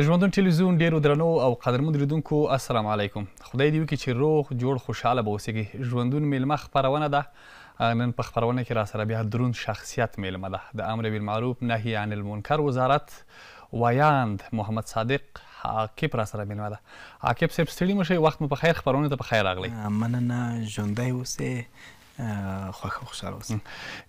د ژوندون ټلویزیون ډیرو درنو او قدرمن لیدونکو السلام علیکم خدای دې وکړي چې روغ جوړ خوشحاله به اوسیږي ژوندون میلمه خپرونه ده نن په خپرونه کې را سره بیا درون شخصیت میلمه ده د امر بالمعروف نهی عن المنکر وزارت ویاند محمد صادق عاقب را سره میلمه ده عاقب صاحب ستړي مشئ وخت مو په خیر خپرونې ته په خیر راغلی مننه ژوندی اوسئ خوښ خوشاله اوسئ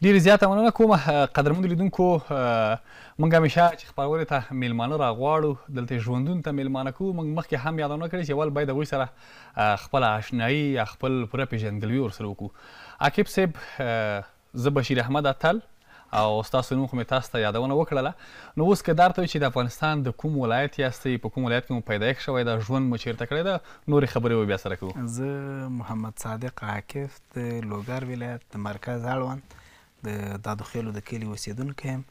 ډیر زیاته مننه کوم قدرمن لیدونکو مونږ همیشه چې خبرونه ته میلمانه راغواړو دلته ژوندون ته میلمانه کوو مونږ مخکې هم یادونه کړې چې اول باید وې سره خپل آشنایی خپل پوره پیژندګلوي ورسره وکړو عاقب صاحب زه بشیر احمد اتل او تاسو نوم خو مې تاسو ته یادونه وکړله نو اوس که درته چې د افغانستان د کوم ولایت یاستئ په کوم ولایت کې مو پیدایښت شوی ده ژوند مو چیرته کړی ده نورې خبرې به بیا سره کوو زه محمد صادق عاکف د لوګر ولایت د مرکز اړوند د دادوخیلو د کلي اوسېدونکی یم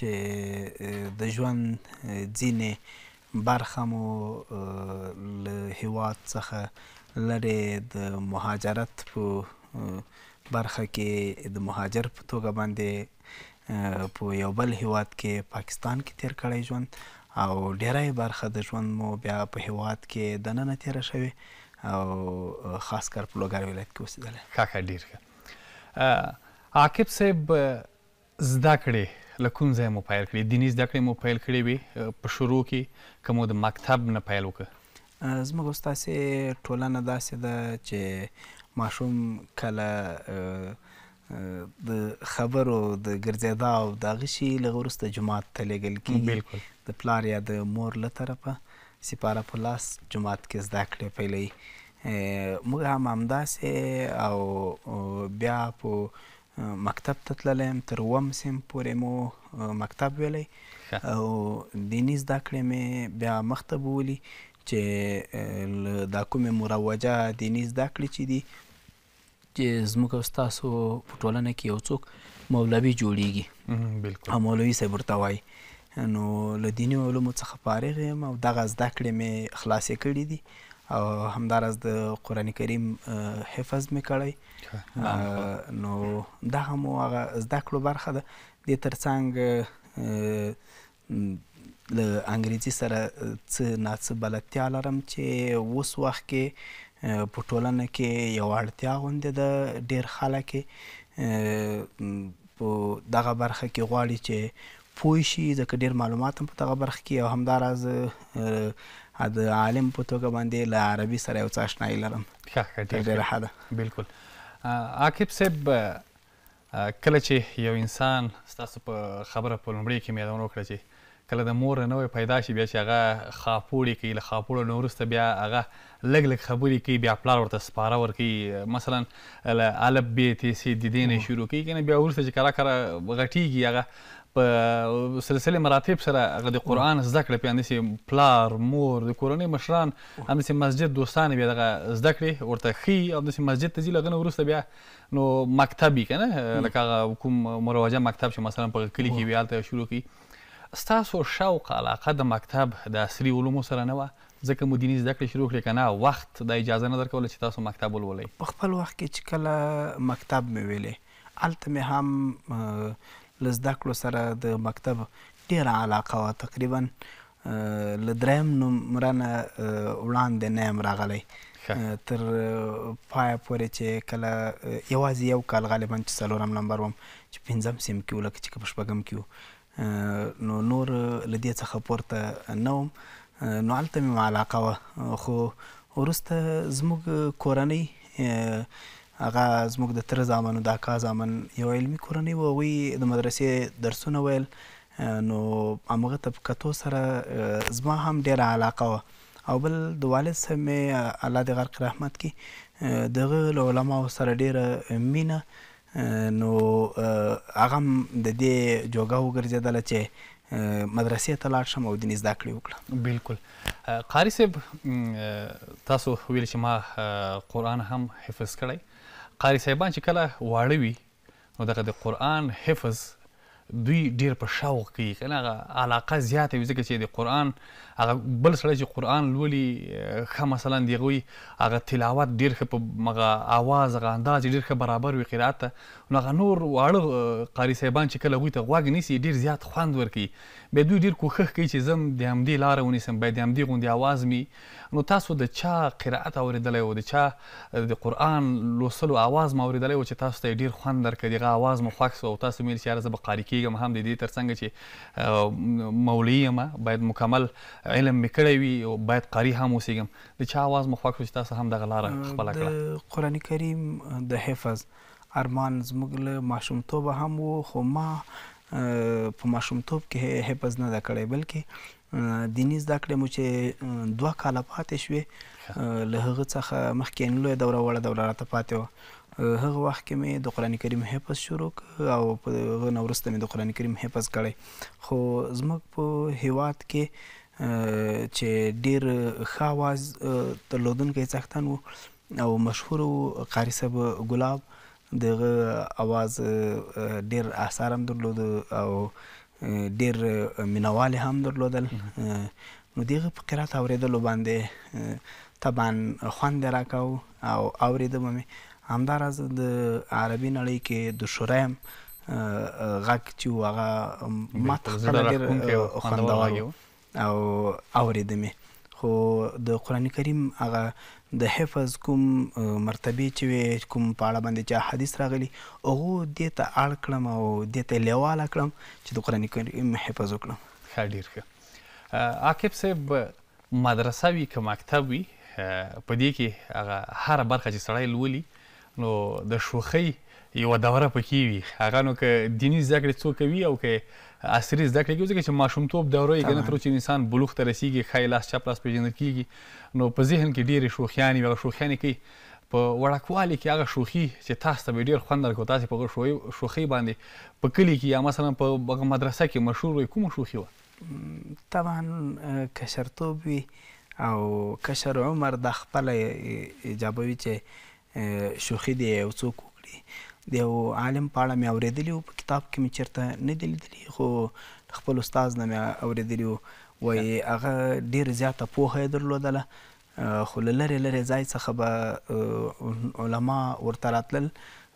چې د ژوند ځینې برخه مو له هیواد څخه لرې د مهاجرت په برخه کې د مهاجر په توګه باندې په یو بل هیواد کې پاکستان کې تیر کړی ژوند او ډیرای برخه د ژوند مو بیا په هیواد کې د نن تیر شوی او خاص کر په لوګر ولایت کې اوسېدل ښه ډیر ښه عاقب صاحب زده کړې لکون ځای مو پیل کړې دیني زده کړې مو پیل کړې وي په شروع کې کومو د مکتب نه پیل وکړ زموږ استاد ټولنه داسې ده چې ماشوم کله د خبرو د ګرځېدا او دغه شي لږ وروسته جماعت ته لېږل کېږي د پلار یا د مور له طرفه سپاره په لاس جماعت کې زده کړې پیلوي موږ هم همداسې او بیا په مکتب ته تللی یم تر اووم صنف پورې مو مکتب ویلی او دیني زده کړې مې بیا مخته بولي چې دا کومې مروجه دیني زده کړې چې دي چې زموږ تاسو په ټولنه کې یو څوک مولوي جوړیږي بالکل او مولوي صاحب ورته وایي نو له دیني علومو څخه فارغ یم او دغه زده کړې مې خلاصې کړې دي او همداراز د قران کریم حفظ مې کړی نو دغه مو هغه زده کړو برخه ده د ترڅنګ له انګریزي سره څه ناڅه بلدتیا لرم چې اوس وخت کې په ټولنه کې یو اړتیا غوندې د ډیر خلک په دغه برخه کې غواړي چې پوه شي ځکه ډیر معلومات هم په دغه برخه کې او همداراز د عالم په توګه باندې له عربي سره یو څه اشنایي لرم ډېره ښه ده بلکل عاقب صاحب کله چې یو انسان ستاسو په خبره په لومړۍ کې مې یادونه وکړه چې کله د مور نه وي پیدا شي بیا چې هغه خاپوړي کوي له خاپوړو نه وروسته بیا هغه لګ لګ خبرې کوي بیا پلار ورته سپاره ورکوي مثلا له الف ب ت س د دې نه شروع کوي کنه بیا وروسته چې کرا کرا غټیږي هغه په سلسله مراتب سره هغه د قران زده کړې په اندسي پلار مور د کورنۍ مشران اندسي مسجد دوستان بیا دغه زده کړې ورته خي اندسي مسجد ته ځي لګنه ورسته بیا نو مکتبي کنه لکه کوم مروجه مکتب چې مثلا په کلی کې ویالته شروع کی ستاسو شوق علاقه د مکتب د عصري علومو سره نه وه ځکه مدینی زده کړې شروع کړې که نه وخت د اجازه نه درکوله چې تاسو مکتب ولولئ په خپل وخت کې چې کله مکتب مې ویلې هلته مې هم له زده کړو سره د مکتب ډېره علاقه وه تقریبا له دریم نمرانه وړاندې نه یم راغلی تر پای پورې چې کله یوازې یو کال غالبا چې څلورم نمبر وم چې پنځم سیم کې ولکه چې په شپږم کې نو نور لدې څخه پورته نوم نو البته مې علاقه و خو ورسته زموږ کورنۍ هغه زموږ د تر زامنو د اکا زامن یو علمی کورنۍ و وی د مدرسې درسونه ویل نو هغه ته کتو سره زما هم ډیره علاقه و او بل د والد سره مې الله دې غرق رحمت کی دغه علماء سره ډیره مینه نو هغه د دې جوګه وګرځیدله چې مدرسې ته لاړ شم او دیني زده کړې وکړم بالکل قاری صاحب تاسو ویل چې ما قرآن هم حفظ کړی قاری صاحبان چې کله واړه وي نو دغه د قرآن حفظ دوی ډیر په شوق کوي کنه هغه علاقه زیاته وي ځکه چې د قران هغه بل سره چې قران لولي ښه مثلا دی غوي هغه تلاوت ډیر ښه په مغه आवाज هغه انداز ډیر ښه برابر وي قرات نو هغه نور واړه قاری صاحبان چې کله غوي ته غواګ نیسی ډیر زیات خوند ورکي به دوی ډیر کوخخ کوي چې زم د همدې لار ونیسم به د همدې غوندي आवाज می نو تاسو د چا قرات اوریدلې او د چا د قران لوسلو आवाज ما اوریدلې او چې تاسو ته ډیر خوند درکړي غا आवाज مخ خوښ او تاسو مې چې ارزه به قاری کې کیږم هم د دې ترڅنګ چې مولوي یم باید مکمل علم مې کړی وي او باید قاری هم اوسېږم د چا आवाज مخ خوښ چې تاسو هم دغه لاره خپله کړه قرآن کریم د حفظ ارمان زموږ له ماشومتوبه هم و خو ما په ماشومتوب کې حفظ نه دا کړی بلکې دیني زده کړې مو چې دوه کاله پاتې شوې له هغه څخه مخکې لوی دوره وړه دوره راته پاتې وه هغه وخت کې مې د قران کریم حفظ شروع او په هغه نورسته مې د قران کریم حفظ کړی خو زموږ په هیواد کې چې ډیر خواز تلودونکو څښتن وو او مشهور قاری صاحب ګلاب دغه आवाज ډیر اثر هم درلود او ډیر مینوال هم درلودل نو دغه په قرات اوریدلو باندې طبعا خوند راکاو او اوریدم مې همداراز د عربي نړۍ کې د شورایم غږ چې هغه ماته خلک خندواږي او اوریدمې خو د قران کریم هغه د حفظ کوم مرتبه چې کوم پاړه باندې چې حدیث راغلي هغه دې ته اړ کړم او دې ته لیواله کړم چې د قران کریم حفظ وکړم ښه ډیر ښه عاقب صاحب مدرسه وی که مکتب وی په دې کې هغه هر برخه چې سړی لولي نو د شوخۍ یو دوره پکې وي هغه نو که دینی زده کړې څوک کوي او که عصري زده کړې کوي ځکه چې ماشومتوب دوره یې کنه تر چې انسان بلوغ ته رسیږي ښایي لاس چپ لاس پېژندل کېږي نو په ذهن کې ډېرې شوخیانې وي هغه شوخیانې کوي په وړکوالي کې هغه شوخي چې تاسو ته ډیر خوند درکوي تاسو په شوخي باندې په کلی کې یا مثلا په مدرسه کې مشهور وي کوم شوخي و طبعا کشرتوب وي او کشر عمر د خپل ایجابوي چې شوخي دی یو څوک وکړي د یو عالم په اړه مې اورېدلی وو په کتاب کې مې چېرته نه دی لیدلی خو خپل استاد نه مې اورېدلی وو وایي هغه ډېر زیاته پوهه یې درلودله خو له لرې لرې ځای څخه به علما ورته راتلل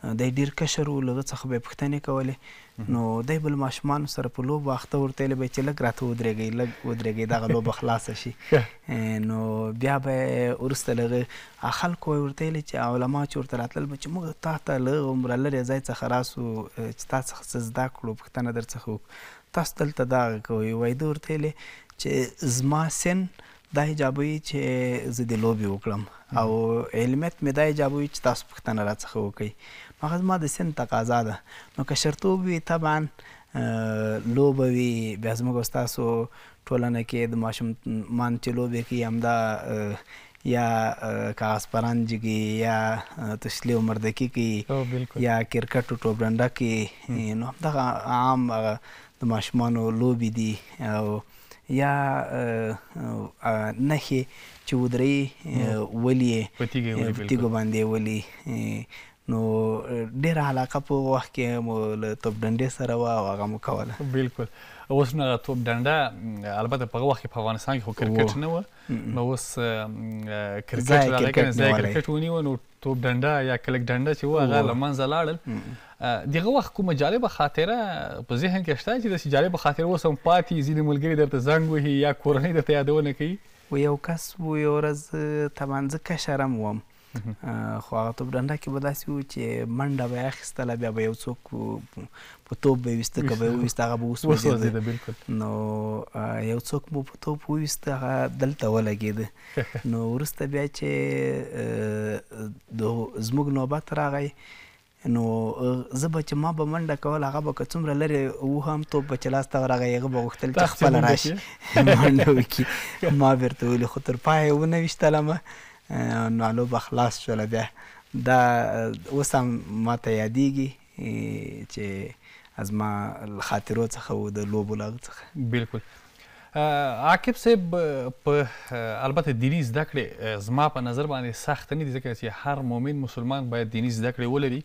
د ډیر کشر و لغه څخه به پښتنې کولې نو د بل ماشمان سره په لوب واخته ورته لبه چې لګ راته ودرېږي لګ ودرېږي دغه لوب خلاص شي نو بیا به ورسته لغه خلکو ورته لې چې علما چې ورته راتل به چې موږ تا ته لغه عمر لري ځای څخه راسو چې تاسو څخه زده کړو پښتنه در څخه تاسو دلته دا کوي وای دور تلې چې زما سن دا حجابوي چې زه د لوبي وکړم او علمت مې دا حجابوي چې تاسو پښتنه را څخه وکړي هغه زما د سند تقاضا ده نو که شرطوب وي طبعا لوبه وي بیا زموږ ستاسو ټولنه کې د ماشوم مان چې لوبې کوي همدا یا کاغذ پران جګي یا تشلی عمر دکی کی یا کرکټ ټو برنډا کی نو دا عام د ماشومانو لوبي دي او یا نه چې ودري ولي پتیګو باندې ولي نو ډیره علاقه په وخت کې مو له توپ ډنډې سره وه او هغه مو کوله بالکل اوس نه توپ ډنډه البته په وخت کې په افغانستان کې خو کرکټ نه و نو اوس کرکټ راغلی ځای کرکټ ونیو نو توپ ډنډه یا کلک ډنډه چې و هغه له منځه لاړل دغه وخت کومه جالبه خاطره په ذهن کې شته چې داسې جالبه خاطره اوس هم پاتې ځینې ملګري درته زنګ وهي یا کورنۍ درته یادونه کوي و یو کس و یو ورځ تمانځه کشرم وم خو هغه توپ ډنډه کې به داسې و چې منډه به یې اخیستله بیا به یو څوک په توپ به یې ویسته که به یې وویسته هغه به وسوځېده نو یو څوک مو په توپ وویسته هغه دلته ولګېده نو وروسته بیا چې زموږ نوبت راغی نو زه به چې ما به منډه کول هغه به که څومره لرې وهم توپ به چې لاسته ورغی هغه به غوښتل چې خپله راشي منډه وکړي ما بیرته ویلي خو تر پایه یې ونه ویشتلمه نالو به خلاص شول بیا دا اوس هم ماته یادېږي چې از ما خاطرو څخه و د لوبو لغ څخه بالکل عاقب صاحب په البته دینی زده کړې زما په نظر باندې سخت نه دي ځکه چې هر مؤمن مسلمان باید دینی زده کړې ولري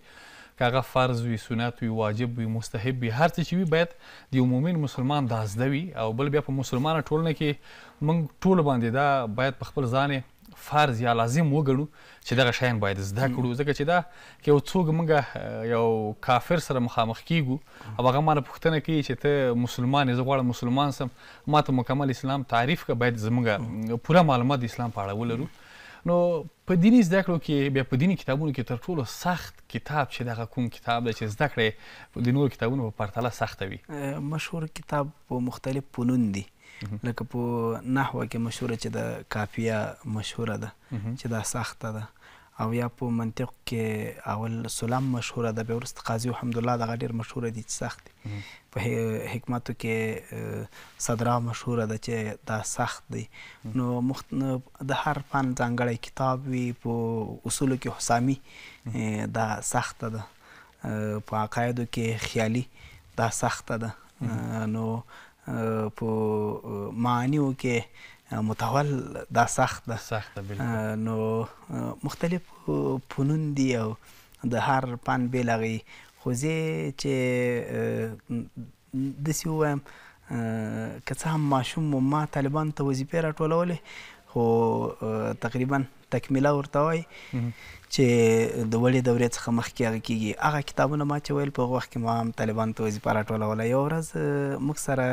که هغه فرض وي سنت وي واجب وي مستحب وي هر څه چې وي باید د یو مؤمن مسلمان دا زده وي او بل بیا په مسلمانه ټولنه کې موږ ټول باندې دا باید په خپل ځانې فرض یا لازم وګڼو چې دغه شیان باید زده کړو ځکه چې دا که یو څوک موږ یو کافر سره مخامخ کیږو او هغه مانه پوښتنه کوي چې ته مسلمان یې زه غواړم مسلمان سم ما ته مکمل اسلام تعریف که باید زموږ پوره معلومات اسلام په اړه ولرو نو په دیني زده کړو کې بیا په دیني کتابونو کې تر ټولو سخت کتاب چې دغه کوم کتاب دی چې زده کړې د نورو کتابونو په پرتله سخته وي مشهور کتاب په مختلف فنون دي لکه په نحوه کې مشهوره چې د کافیه مشهوره ده چې دا سخته ده او یا په منطق کې اول سلام مشهوره ده به ورست قاضي الحمدلله دغه ډیر مشهوره دي چې سخت دي په حکمتو کې صدرا مشهوره ده چې دا سخت دی نو مخت د هر فن ځانګړی کتاب وي په اصولو کې حسامي دا سخت ده په عقایدو کې خیالي دا سخت ده نو په معنیو کې متول دا سخت ده سخت ده نو مختلف فنون دي او د هر پن بیلغي خو زه چې د سیوم که څه هم ماشوم ما طالبان ته وظیفه راټولولې خو تقریبا تکمیله ورته وای چې د ولې دورې څخه مخکې هغه کیږي هغه کتابونه ما چې ویل په وخت کې ما هم طالبان ته وظیفه راټولوله یو ورځ موږ سره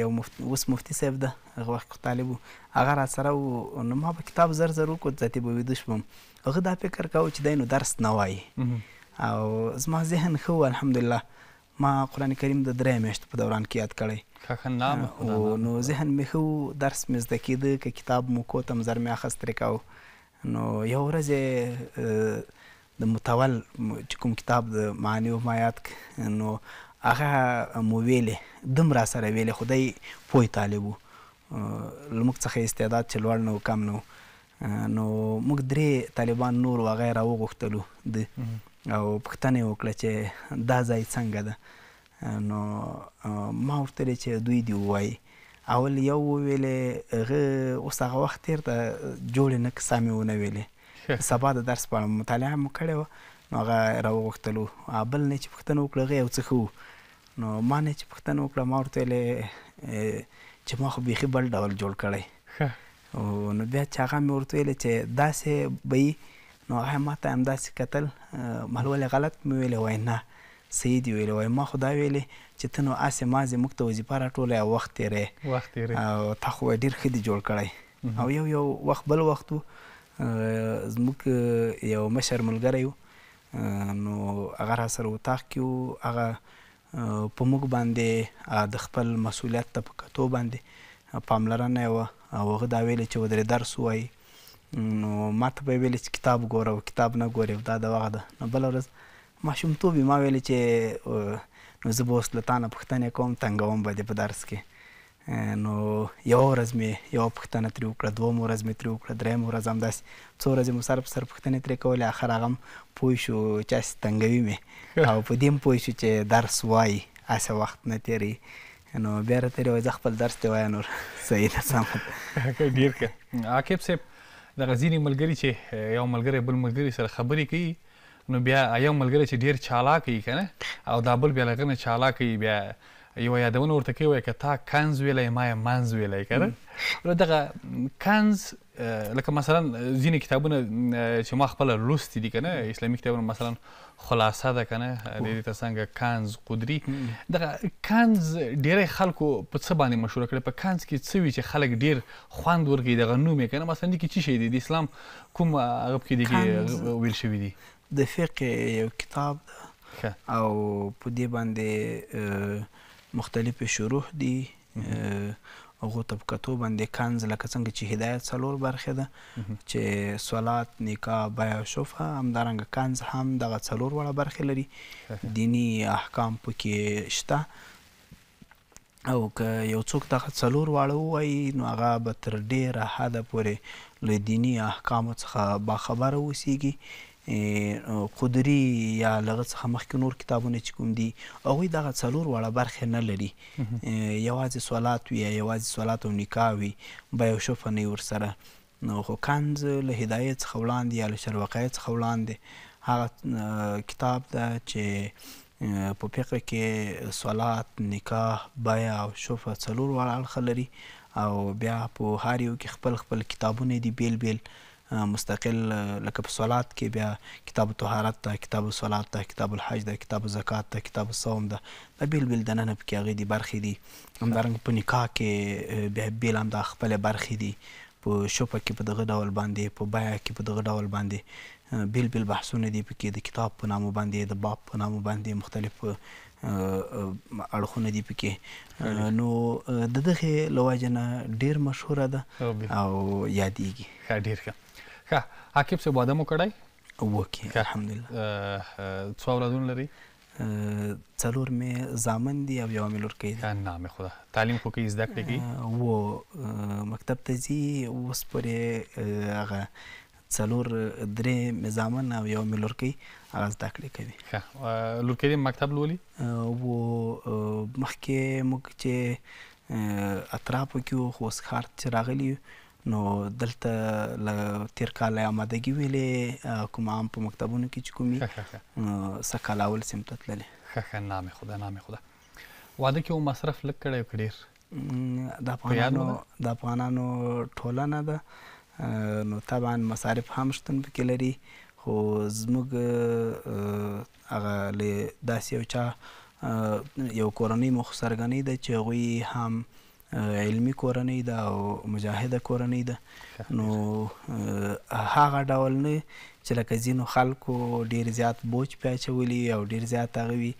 یو مفت... اوس مفتي صاحب ده هغه وخت طالب و هغه را سره و نو ما به کتاب زر زر وکړ ځتې به ویده شوم هغه دا فکر کاوه چې دی نو درس نه وایي او زما ذهن ښه و الحمدلله ما قران کریم د درې میاشتې په دوران کې یاد کړی او نو ذهن مې خو درس مې زده کېده که کتاب مو کوتم زر مې اخست ترې کاوه نو یو ورځ د متول چې کوم کتاب د معنی او مایات نو هغه مو ویلې دم را سره ویلې خدای پوي طالب وو لمک څخه استعداد چې لوړ نو کم نو نو موږ درې طالبان نور وغیرہ وغوښتلو د او پښتنه وکړه چې دا ځای څنګه ده نو ما ورته چې دوی دی وای اول یو ویلې هغه اوس هغه وخت تیر ته جوړ نه کسامې ونه ویلې سبا د درس په مطالعه مو کړې و نو هغه راوغختلو بل نه چې پښتنه وکړه غي او څه نو ما نه چې پښتنه وکړه ما ورته لې چې ما خو بيخي بل ډول جوړ کړی او نو بیا چې هغه مې ورته ویلې چې داسې به نو هغه ما ته همداسې کتل مهلول غلط مې ویلې وای نه سید ویلې وای ما خدای ویلې چې ته نو اسې مازې موږ ته وظیفه راټولې او وخت تیرې وخت تیرې او تا خو ډېر ښه دي جوړ کړی او یو یو وخت بل وخت زموږ یو مشر ملګری و نو هغه را سره اتاق کې و هغه په موږ باندې د خپل مسؤلیت ته په کتو باندې پاملرنه یې وه او هغه دا ویلې چې ودرې درس ووایي نو ما ته به ویل چې کتاب ګوره او کتاب نه ګورې دا د وغه ده نو بل ورځ ماشومتوب ما ویل چې نو زه به اوس له تا نه پوښتنې کوم تنګوم به دې په درس کې نو یوه ورځ مې یوه پوښتنه ترې وکړه دوم ورځ مې ترې وکړه دریم ورځ همداسې څو ورځې مو سر په سر پوښتنې ترې کولې آخر هغه هم پوه شو چې هسې تنګوي مې او په دې هم پوه شو چې درس وایي هسې وخت نه تېروي نو بیا راته وایي زه خپل درس ته وایه نور صحیح ده سم ډېر ښه عاقب صاحب دغه ځینې ملګري چې یو ملګری بل ملګري سره خبرې کوي نو بیا یو ملګری چې ډیر چالاک وي کنه او دا بل بیا لغنه چالاک وي بیا یو یادونه ورته کوي وایي تا کنز ویلې ما یې منز ویلې کنه نو دغه کنز لکه مثلا ځینې کتابونه چې ما خپل لوستي دي کنه اسلامي کتابونه مثلا خلاصه ده کنه د دې ترڅنګ کانز قدري دغه کانز ډیره خلکو په څه باندې مشوره کړي په کانز کې څه وی چې خلک ډیر خوند ورګي دغه نوم یې کنه مثلا د کی چی شي د اسلام کوم هغه کې دي ویل شوی دي د فقه یو کتاب ده او په دې باندې مختلف شروح دي هغه طبقاتو باندې کنز لکه څنګه چې هدایت څلور برخه ده چې صلات نکاح بیا شوفه همدارنګه کنز هم دغه څلور وړه برخه لري دینی احکام پکې شته او که یو څوک دغه څلور واړه ووایي نو هغه به تر ډېره حده پورې له دینی احکامو څخه باخبره اوسیږي قدري یا لغه څخه مخکې نور کتابونه چې کوم دي هغه دغه څلور وړه برخه نه لري یوازې سوالات وي یوازې سوالات او نکاح وي به یو شفه نه ورسره نو خو کانز له هدایت څخه وړاندې یا له شروقیت څخه وړاندې هغه کتاب ده چې په فقه کې صلات نکاح بیا او شوفه څلور وړ اړخ لري او بیا په هر یو کې خپل خپل کتابونه دي بیل بیل مستقل لکه په صلات کې بیا کتاب طهارت ته کتاب صلات ته کتاب الحج ته کتاب زکات ته کتاب صوم ده د بیل بیل د نن په کې هغه دي برخې دي همدارنګ په نکاح کې به بیل هم د خپل برخې دي په شپه کې په دغه ډول باندې په بیا کې په دغه ډول باندې بیل بیل بحثونه دي په کې د کتاب په نامو باندې د باب په نامو باندې مختلف اړخونه دي پکې نو د دغه لواجنه ډیر مشهوره ده او یادېږي ډیر ښه ښه حاکم صاحب واده مو کړی وکې الحمدلله څو اولادونه لري څلور مې زامن دي او یو مې لور کوي ښه نام خدا تعلیم خو کوي زده کړې کوي و مکتب ته ځي اوس پورې هغه څلور درې مزامن او یو ملور کوي هغه زده کړې کوي ښه لور کې مکتب لولي و مخکې موږ چې اطرافو کې خو اوس ښار چې راغلی نو دلته ل تیر کال آمادګي ویلې کوم عام په مکتبونو کې چې کومي سکه لاول سمت تللې خخه نام خدا نام خدا واده کې مو مصرف لک کړی کډیر د افغانانو د افغانانو ټولنه ده نو طبعا مصارف هم شتون پکې لري خو زموږ هغه له داسې یو چا یو کورنۍ مخ سرګنې ده چې غوي هم علمی کورنۍ ده او مجاهده کورنۍ ده نو هغه ډول نه چې لکه ځینو خلکو ډیر زیات بوج پیاچولی او ډیر زیات هغه وي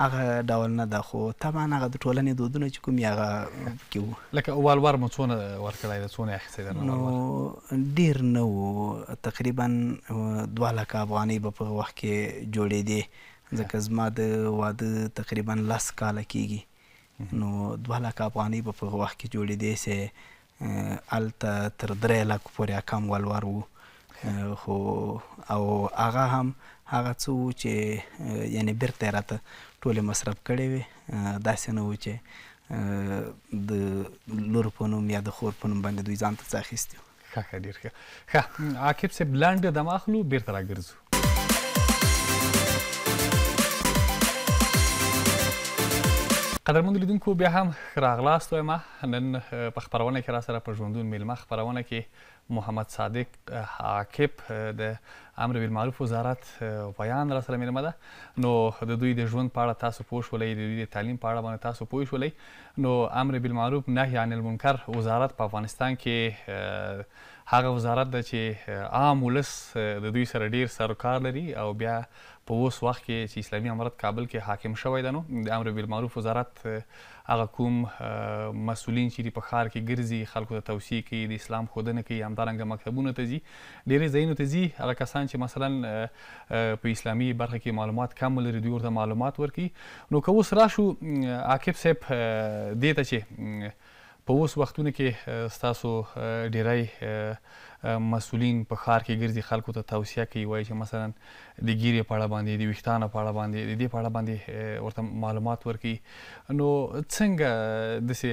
هغه ډول نه ده خو طبعا هغه د ټولنې دودونه چې کوم هغه کې وو لکه اول ور مو څونه ورکړای د څونه اخیستې ده نو ډیر نه وو تقریبا 2 لک افغانۍ په وخت کې جوړې دي ځکه زما د واده تقریبا 10 کال کېږي نو 2 لک افغانۍ په هغه وخت کې جوړېدې سي الته تر 3 لک پورې کم ولور وو خو او هغه هم هغه څو چې یعنی بیرته راته ټول مصرف کړي وي داسې نه و چې د لور په نوم یا د خور په نوم باندې دوی ځان ته ځاخېستي ښه ښه ډېر ښه ښه عاقب صاحب لاندې د ماخلو بیرته راګرځو قدرمن لیدونکو بیا هم راغلاست وایم نن په خبرونه کې را سره په ژوندون میلمه خبرونه کې محمد صادق عاقب د امر بالمعروف وزارت بیان را سره میلمه ده نو د دوی د ژوند په اړه تاسو پوښ ولې د دوی د تعلیم په اړه باندې تاسو پوښ ولې نو امر بالمعروف نهي عن المنکر وزارت په افغانستان کې هغه وزارت ده چې عام ولس د دوی سره ډیر سروکار لري او بیا په اوس وخت کې چې اسلامي امارت کابل کې حاکم شوی دی نو د امر بالمعروف وزارت هغه کوم مسولین چې په ښار کې ګرځي خلکو ته توصیه کوي د اسلام خودنه کوي همدارنګه مکتبونه ته ځي ډېرې ځایونو ته ځي هغه کسان چې مثلا په اسلامي برخه کې معلومات کم لري دوی ورته معلومات ورکي نو که اوس راشو عاقب صاحب دې ته چې په اوس وختونو کې ستاسو ډیری مسولین په خار کې ګرځي خلکو ته توصيه کوي وایي چې مثلا د ګیرې په اړه باندې د وښتانه په اړه باندې د دې په اړه باندې ورته معلومات ورکړي نو څنګه د سي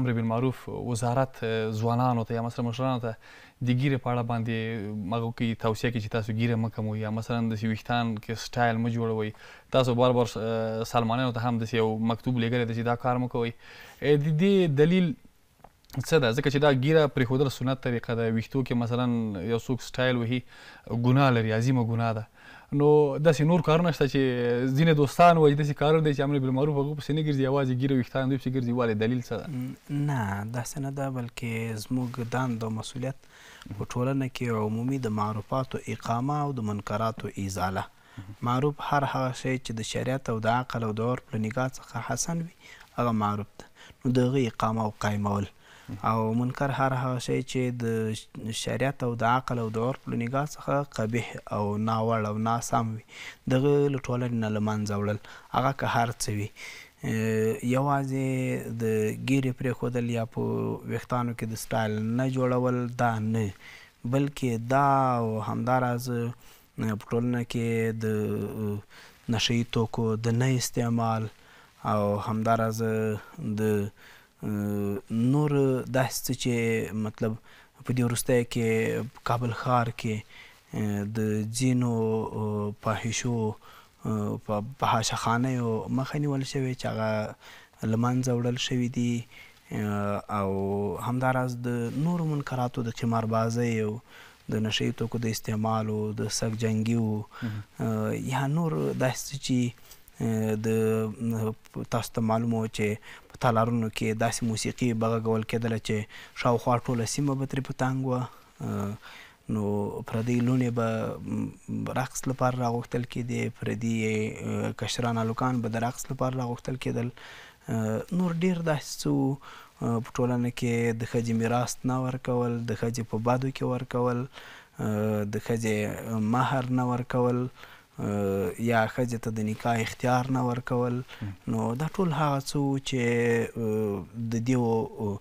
امر بالمعروف وزارت ځوانانو ته یا مثلا مشرانو ته د ګیره په اړه باندې مغو کې توصيه کې چې تاسو ګیره مکمو یا مثلا د سويختان کې سټایل م جوړوي تاسو بار بار سلمانانو ته هم د یو مکتوب لګره د چې دا کار مکوي د دې دلیل څه ده ځکه چې دا ګیره پرېښودل سنت طریقه ده ویښتو کې مثلا یو څوک سټایل وهي ګناه لري عظیمه ګناه ده نو داسې نور کارونه شته چې ځینې دوستان وایي داسې کارونه دي چې امر بالمعروف هغه پسې نه ګرځي یوازې ګیره ویښتان دوی پسې ګرځي ولې دلیل څه ده نه داسې نه ده بلکې زموږ دند او مسؤلیت په ټولنه کې عمومي د معروفاتو اقامه او د منکراتو ازاله معروف هر هغه شی چې د شریعت او د عقل او د عرف له نګاه څخه حسن وي هغه معروف ده نو د هغې اقامه او قایمول او منکر هر هغه شی چې د شریعت او د عقل او د عرف له نگاه څخه قبیح او ناوړ او ناسم وي دغه لټولنه نه لمنځه وړل هغه که هر څه وي یوازې د ګیرې پرې خودل یا په وختانو کې د سټایل نه جوړول دا نه بلکې دا او همداراز په ټولنه کې د نشئی توکو د نه استعمال او همداراز د نور داسې څه چې مطلب په دې وروستیو کې کابل ښار کې د ځینو فاحشو په فحاشخانیو مخه نیول شوې چې هغه لمنځه وړل شوي دي او همداراز د نور منکراتو د قمار بازی او د نشې توکو د استعمال او د سګ جنگي او یا نور داسې چې د تاسو ته معلومه چې تالارونو کې داسې موسیقي بغږول کېدله چې شاوخوا ټوله سیمه به ترې په تنګ وه نو پردی لونې به رقص لپاره راغوښتل کېدې پردي کشران هلکان به د رقص لپاره راغوښتل کېدل نور ډیر داسې څه په ټولنه کې د ښځې میراث نه ورکول د ښځې په بادو کې ورکول د ښځې مهر نه ورکول یا خځه ته د نکاح اختیار نه ورکول نو دا ټول هغه څه چې د دیو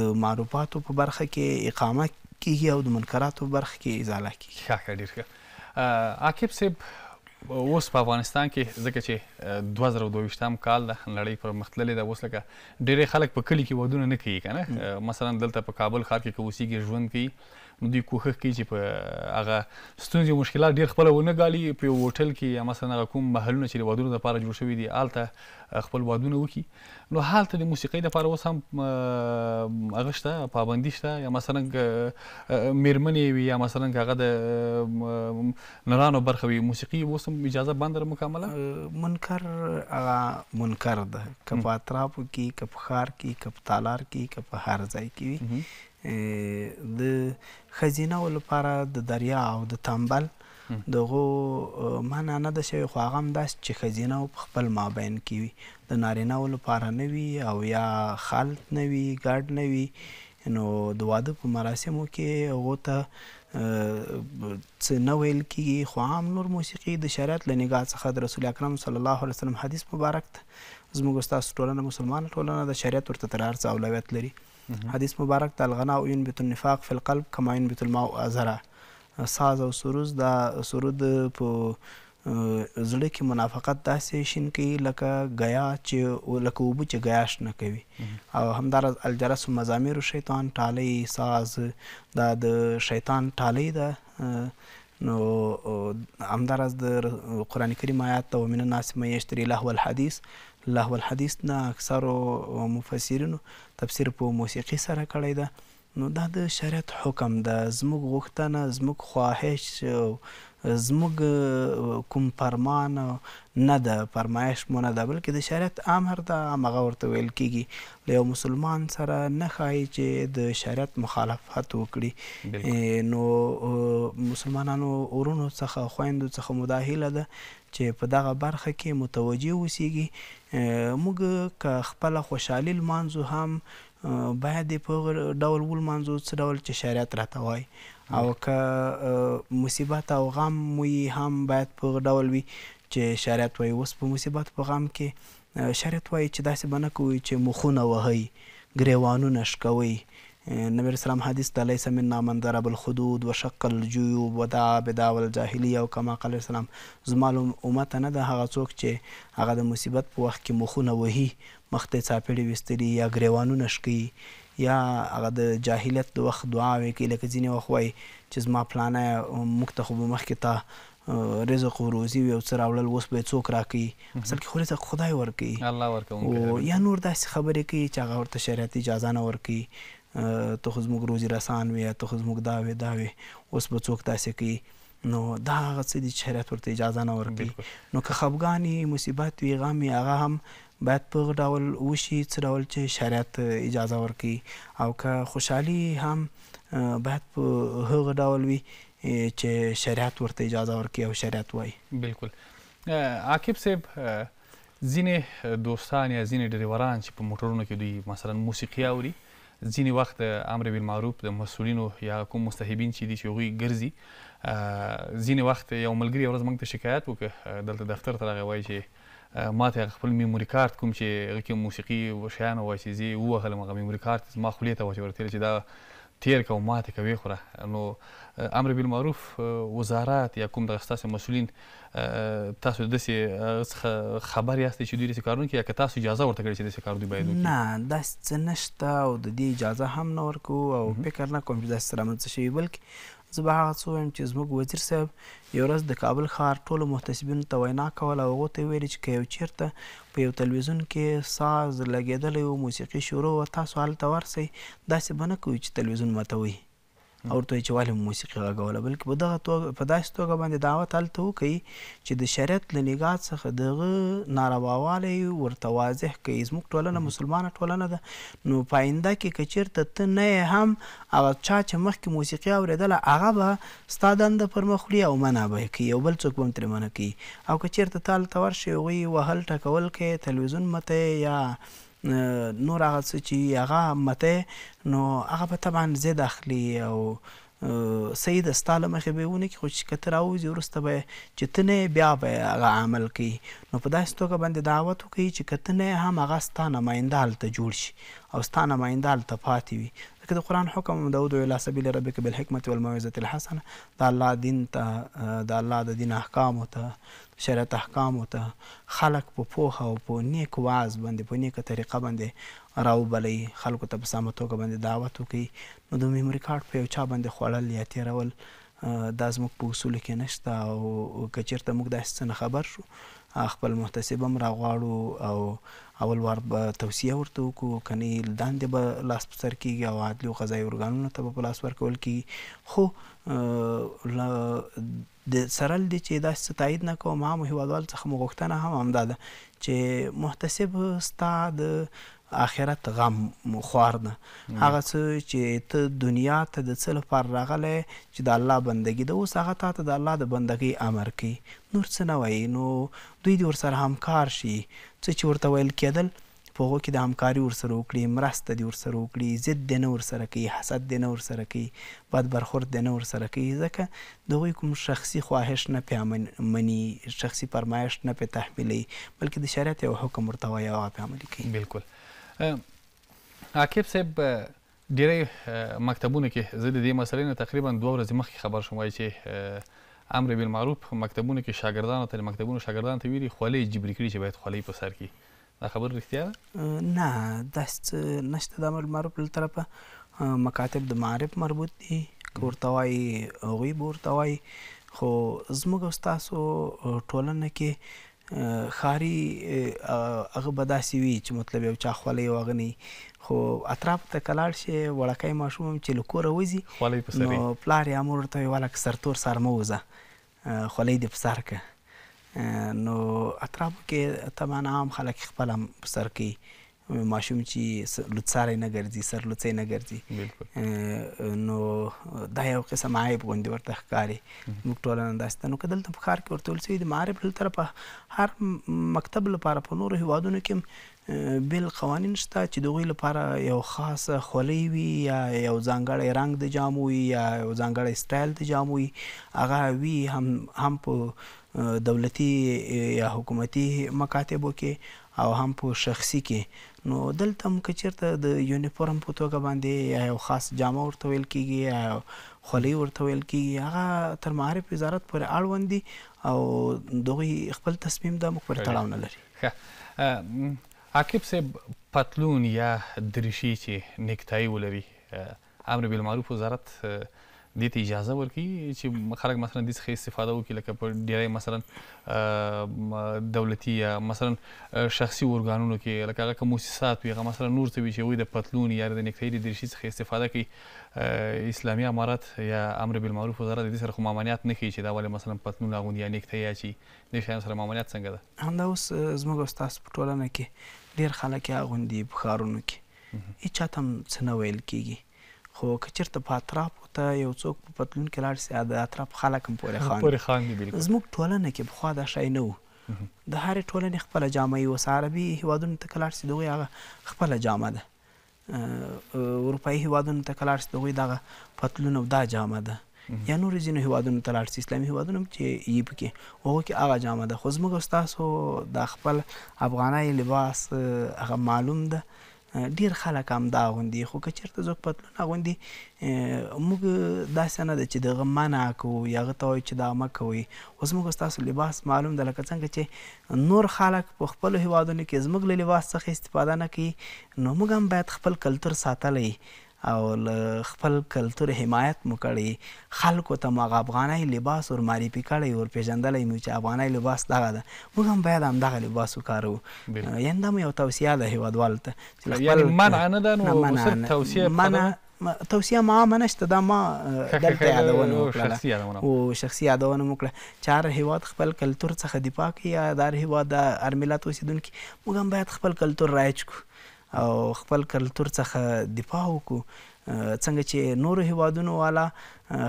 د معروفاتو په برخه کې اقامه کیږي او د منکراتو په برخه کې ازاله کیږي ښه ډیر ښه عاقب صاحب اوس په افغانستان کې ځکه چې 2022م کال د نړۍ پر مختللې د اوس لکه ډیری خلک په کلی کې ودونه نه کوي کنه مثلا دلته په کابل ښار کې کوسیږي ژوند کوي نو دوی کوښښ کوي چې په هغه ستونزې او مشکلات ډېر خپله ونه ګالي په یو هوټل کې یا مثلا هغه کوم محلونه چې د وادونو دپاره جوړ شوي دي هلته خپل وادونه وکړي نو هلته د موسیقۍ دپاره اوس هم هغه شته پابندي شته یا مثلا میرمنې وي یا مثلا هغه د نرانو برخه وي موسیقي اوس هم اجازه بند ده مکمله منکر هغه منکر ده که په اطرافو کې که په ښار کې که په تالار کې که په هر ځای کې وي د خزینه لپاره د دریا او د تنبل دغه معنا نه ده شوی خو هغه هم داس چې خزینه په خپل مابین کې وي د نارینه لپاره نه وي او یا خلط نه وي ګډ نه وي نو د واده په مراسمو کې هغه ته څه نو ویل کیږي خو عام نور موسیقي د شریعت له نگاه څخه د رسول اکرم صلی الله علیه وسلم حدیث مبارک زموږ استاد ټولنه مسلمان ټولنه د شریعت ورته تر هر څه اولویت لري حدیث مبارک د الغنا او ينبت النفاق فی القلب کما ينبت الماء ازره ساز او سرود د سرود په زړه کې منافقت داسې شین کې لکه غیا چې لکه وبو چې غیاش نه کوي او همدار الجرس مزامیر شیطان ټالی ساز د د شیطان ټالی ده نو همدار از د قران کریم آیات او من الناس مې یشتری له الحدیث لهو الحدیث نه اکثرو مفسرینو تفسیر په موسیقي سره کړی ده نو دا د شریعت حکم ده زموږ غوښتنه زموږ خواهش زموږ کوم فرمان نه ده فرمایش مو نه ده بلکې د شریعت امر ده هغه ورته ویل کیږي یو مسلمان سره نه ښایي چې د شریعت مخالفت وکړي نو مسلمانانو ورونو څخه خویندو څخه مداهله ده چې په دغه برخه کې متوجه اوسیږي موږ که خپل خوشحالي لمانځو هم باید په ډول ول منځو څه ډول چې شریعت راته وای او که مصیبت او غم وي هم باید په ډول وي چې شریعت وای اوس په مصیبت په غم کې شریعت وای چې داسې بنه کوي چې مخونه وهي ګریوانونه شکوي نبی اسلام حدیث ته لیس منا من ضرب الخدود وشق الجيوب ودعا بدعوى الجاهليه او کما قال اسلام زما امت نه د هغه څوک چې هغه د مصیبت په وخت کې مخونه وهي مخته چاپېړې وستري یا غریوانونه شکي یا هغه د جاهلیت د وخت دعا وکړي لکه ځینې وخت وایي چې زما پلانه موږ ته خو مخکې ته رزق او روزي یو څه راوړل اوس به څوک راکړي اصل کې خو رزق خدای ورکړي الله ورکوونکی او یا نور داسې خبرې کوي چې هغه ورته شریعت اجازه نه ورکړي ته خو زموږ روزي رسان وي ته خو زموږ دا وي دا وي اوس به څوک داسې کوي نو دا هغه څه دي چې شریعت ورته اجازه نه ورکوي نو که خفګانې مصیبت وي غم وي هغه هم باید په ډول وشي څه ډول چې شریعت اجازه ورکړي او که خوشحالي هم باید په هغه ډول وي چې شریعت ورته اجازه ورکړي او شریعت وایي بالکل عاقب صاحب ځینې دوستان یا ځینې ډریوران چې په موټرونو کې دوی مثلا موسیقي اوري ځینې وخت امر بالمعروف د مسولینو یا کوم مستحبین چې دي چې هغوی ګرځي ځینې وخت یو ملګری ورځ موږ ته شکایت وکړ دلته دفتر ته راغی وایي چې ما ته خپل میموري کارت کوم چې هغه کې موسیقي شیان وایي چې زه یې ووهلم هغه میموري کارت زما خولې ته واچول چې دا تیر کوم ماته کوي خوره نو امر بالمعروف وزارت یا کوم دغه ستاسو مسولین تاسو د څه خبر یاست چې دوی د کارونو کې که تاسو اجازه ورته کړی چې د کارونو باید وکړي نه دا څه نشته او د دې اجازه هم نه ورکو او فکر نه کوم چې دا سره مونږ شي بلکې زه به هغه څه وایم چې زموږ وزیر صاحب یو ورځ د کابل ښار ټولو محتسبینو ته وینا کوله او هغوی ته ویل چې که یو چیرته په یو تلویزیون کې ساز لګېدلی او موسیقي شروع و تاسو هلته ورسئ داسې به نه کوئ چې تلویزیون ماتوئ او ورته چې والي موسیقي غاوله بلکې په دغه توګه په داسې توګه باندې دعوت الته وکي چې د شریعت له نگاه څخه دغه نارواوالی ورته واضح کوي زموږ ټولنه مسلمانه ټولنه ده نو پاینده کې کچیرته ته نه هم هغه چا چې مخکې موسیقي اوریدله هغه به ستا دنده پر مخ وړي او منع به یې کوي یو بل څوک به هم ترې منع کوي او که چیرته تا هلته ورشي هغوی وهل ټکول کوي تلویزیون مته یا نور هغه څه چې هغه مته نو هغه په طبعا زید اخلي او سید استاله مخې به ونه کې خو چې کتر اوځي ورسته به چې تنه بیا به هغه عمل کوي نو په داسې توګه باندې دعوت وکړي چې کتنه هم هغه ستانه نماینده هلته جوړ شي او ستانه نماینده هلته پاتې وي ځکه د قرآن حکم د ادعو الی سبیل ربک بالحکمة والموعظة الحسنه د الله دین ته د الله د دین احکامو ته شریعت احکامو ته خلک په پوهه او په نیک واز باندې په نیکه طریقه باندې راوبلئ خلکو ته په سمه توګه باندې دعوت وکړي نو د میموري کارډ په یو چا باندې خوړل یا تېرول دا زموږ په اصول کې نشته او که چېرته موږ داسې څه نه خبر شو خپل محتسب هم راغواړو او اول وار به توصیه ورته وکړو کني داندې به لاس په سر کېږي او عدلي او قضایي ارګانونو ته به په لاس ورکول کېږي خو د سرل دي چې دا ستاید نه کوم عام هیوادوال څخه مغوښتنه هم همدا ده چې محتسب ستا د اخرت غم خوار نه هغه څه چې ته دنیا ته د څه لپاره راغلی چې د الله بندگی ده اوس هغه تا ته د الله د بندگی امر کوي نور څه نه وایي نو دوی دې ورسره همکار شي څه چې ورته ویل کېدل په هغه کې د همکاري ورسره وکړي مرسته دی ورسره وکړي ضد دی نه ورسره کوي حسد دی نه ورسره کوي بد برخورد دی نه ورسره کوي ځکه د هغوی کوم شخصي خواهش نه پې مني شخصي فرمایش نه پې تحمیلوي بلکې د شریعت یو حکم ورته وایي هغه پې عملي کوي بلکل عاقب صاحب ډیری مکتبونه کې زه د دې مسلې نه تقریبا دوه ورځې مخکې خبر شوم وایي چې امر بالمعروف مکتبونه کې شاګردانو ته مکتبونو شاګردانو ته ویلي خولۍ جبري کړي چې باید خولۍ په سر کې دا خبر رښتیا ده نه داسې نشته د امر معروف له طرفه مکاتب د معارف مربوط دي کورتوای غوی بورتوای خو زموږ استادو ټولنه کې خاري هغه بداسي وی چې مطلب یو چا خولې واغني خو اطراف ته کلاړ شي وړکای ماشوم چې لکور وځي خولې په سر نو پلار یې امر ته ویل اکثر تور سر موزه خولې د پسر کې نو اطرافو کې طبعا عام خلک خپل هم سر کوي ماشوم چې لوڅاره نه ګرځي سر لوڅې نه ګرځي نو دا یو قسم عیب غوندي ورته ښکاری موږ ټول انداسته نو کدل ته بخار کې ورته ولسی د معرف له طرفه هر مکتب لپاره په نورو هوادونو کې بل قوانین شته چې دغه لپاره یو خاص خولۍ وي یا یو ځانګړی رنگ د جامو یا یو ځانګړی سټایل د جامو هغه وی هم هم په دولتي یا حکومتي مکاتبو کې او هم په شخصي کې نو دلته هم کچیرته د یونیفورم په توګه باندې یو خاص جامه ورته ویل کیږي خولي ورته ویل کیږي هغه تر معرف وزارت پورې اړوند دي او دغه خپل تصمیم د مخبر تړاو نه لري عاقب صاحب پتلون یا دریشي چې نکتای ولري امر بالمعروف وزارت دې ته اجازه ورکړي چې خلک مثلا دې څخه استفاده وکړي لکه په ډیری مثلا دولتي یا مثلا شخصي ارګانونو کې لکه هغه مؤسسات وي هغه مثلا نور څه وي چې وي د پتلون یا د نکټۍ د دریشي څخه استفاده کوي اسلامي امارات یا امر بالمعروف وزارت دې سره خو مامانیت نه کوي چې دا ولې مثلا پتلون اغوندي یا نکټۍ یا چې دې شیانو سره مامانیت څنګه ده همدا اوس زموږ استاد په ټولنه کې ډیر خلک اغوندي په خارونو کې هیڅ چاته څه نه ویل کیږي خو کچرته په اطراف ته یو څوک په پتلون کې لاړ سي د اطراف خلک هم پورې خان پورې خان دی بالکل زموږ ټولنه کې بخوا دا شی نه وو د هر ټولنې خپل جامعي وسعربي هیوادونو ته کلار سي دوی هغه خپل جامه ده اروپایي هیوادونو ته کلار سي دوی دغه پتلون او دا جامه ده یا نور ځینو هیوادونو ته لاړ سي اسلامي هیوادونو چې یی پکې هغه کې هغه جامه ده خو زموږ استاد د خپل افغاني لباس هغه معلوم ده ډیر خلک هم دا غوندي خو که چیرته څوک پتلون غوندي موږ داسې نه ده چې دغه منع کوو یا هغه ته وایو چې دا مه کوئ خو زموږ ستاسو لباس معلوم ده لکه څنګه چې نور خلک په خپلو هیوادونو کې زموږ له لباس څخه استفاده نه کوي نو موږ هم باید خپل کلتور ساتلی او له خپل کلتور حمایت مو کړی خلکو ته مغ افغاني لباس ور معرفي کړی ور پیژندلې مو چې افغاني لباس دغه ده موږ هم باید هم دغه لباس وکارو ینده مو یو توصیه ده هیوادوالو ته یعنی منع نه ده نو صرف توصیه منع توصیه ما منشته دا ما دلته یادونه وکړه او شخصي یادونه وکړه چار هیواد خپل کلتور څخه دفاع کوي یا دار هیواد د ارملات اوسیدونکو موږ هم باید خپل کلتور رایج کړو او خپل کلچر څخه دفاع وکړو څنګه چې نور هیوادونو والا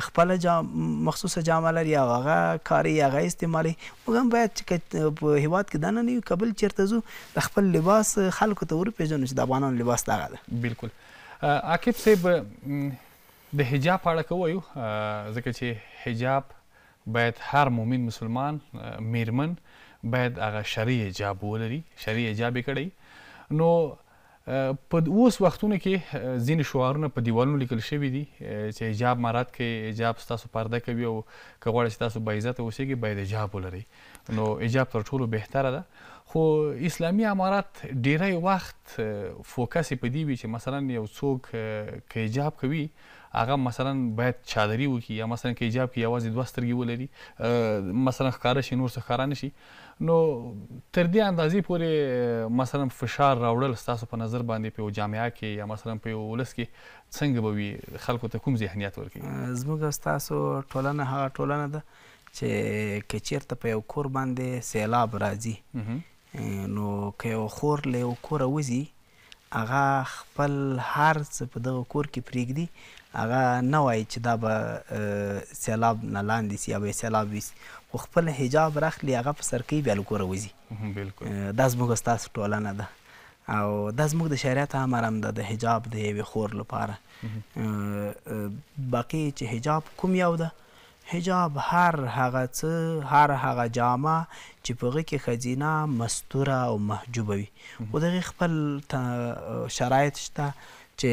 خپل جام مخصوصه جامه لري هغه کاری هغه استعمالي موږ هم باید چې په هیواد کې دنه نه یو قبل چیرته زو د خپل لباس خلکو ته ورپېژنو چې د افغانانو لباس دغه ده بالکل عاقب صاحب د حجاب اړه کوي ځکه چې حجاب باید هر مؤمن مسلمان میرمن باید هغه شرعي حجاب ولري شرعي حجاب یې کړی نو په اوس وختونو کې ځینې شعارونه په دیوالونو لیکل شوي دي چې حجاب مارات کوي حجاب ستاسو پرده کوي او که غواړئ چې تاسو باعزته اوسئږئ باید حجاب ولرئ نو حجاب تر ټولو بهتره ده خو اسلامي امارات ډیری وخت فوکس په دې وي چې مثلا یو څوک که حجاب کوي هغه مثلا باید چادري وکړي یا مثلا کې حجاب کې یوازې دوه سترګې ولري مثلا ښکاره شي نور څه ښکاره نشي نو تر دې اندازې پورې مثلا فشار راوړل ستاسو په نظر باندې په جامعه کې یا مثلا په ولس کې څنګه به وي خلکو ته کوم ذهنیت ورکوي زموږ ستاسو ټولنه هغه ټولنه ده چې کچیرته په یو کور باندې سیلاب راځي نو که یو خور له یو کوره وځي هغه خپل هر څه په دغه کور کې پرېږدي هغه نه وایي چې دا به سیلاب نه لاندې سي یا به سیلاب وي خو خپل حجاب راخلي هغه په سر کوي بیا له کوره وځي بالکل دا زموږ ستاسو ټولنه ده او دا زموږ د شریعت امر هم ده د حجاب د یوې خور لپاره باقي چې حجاب کوم یو ده حجاب هر هغه څه هر هغه جامه چې په هغه کې خزینه مستوره او محجوبه وي خو دغه خپل شرایط شته چې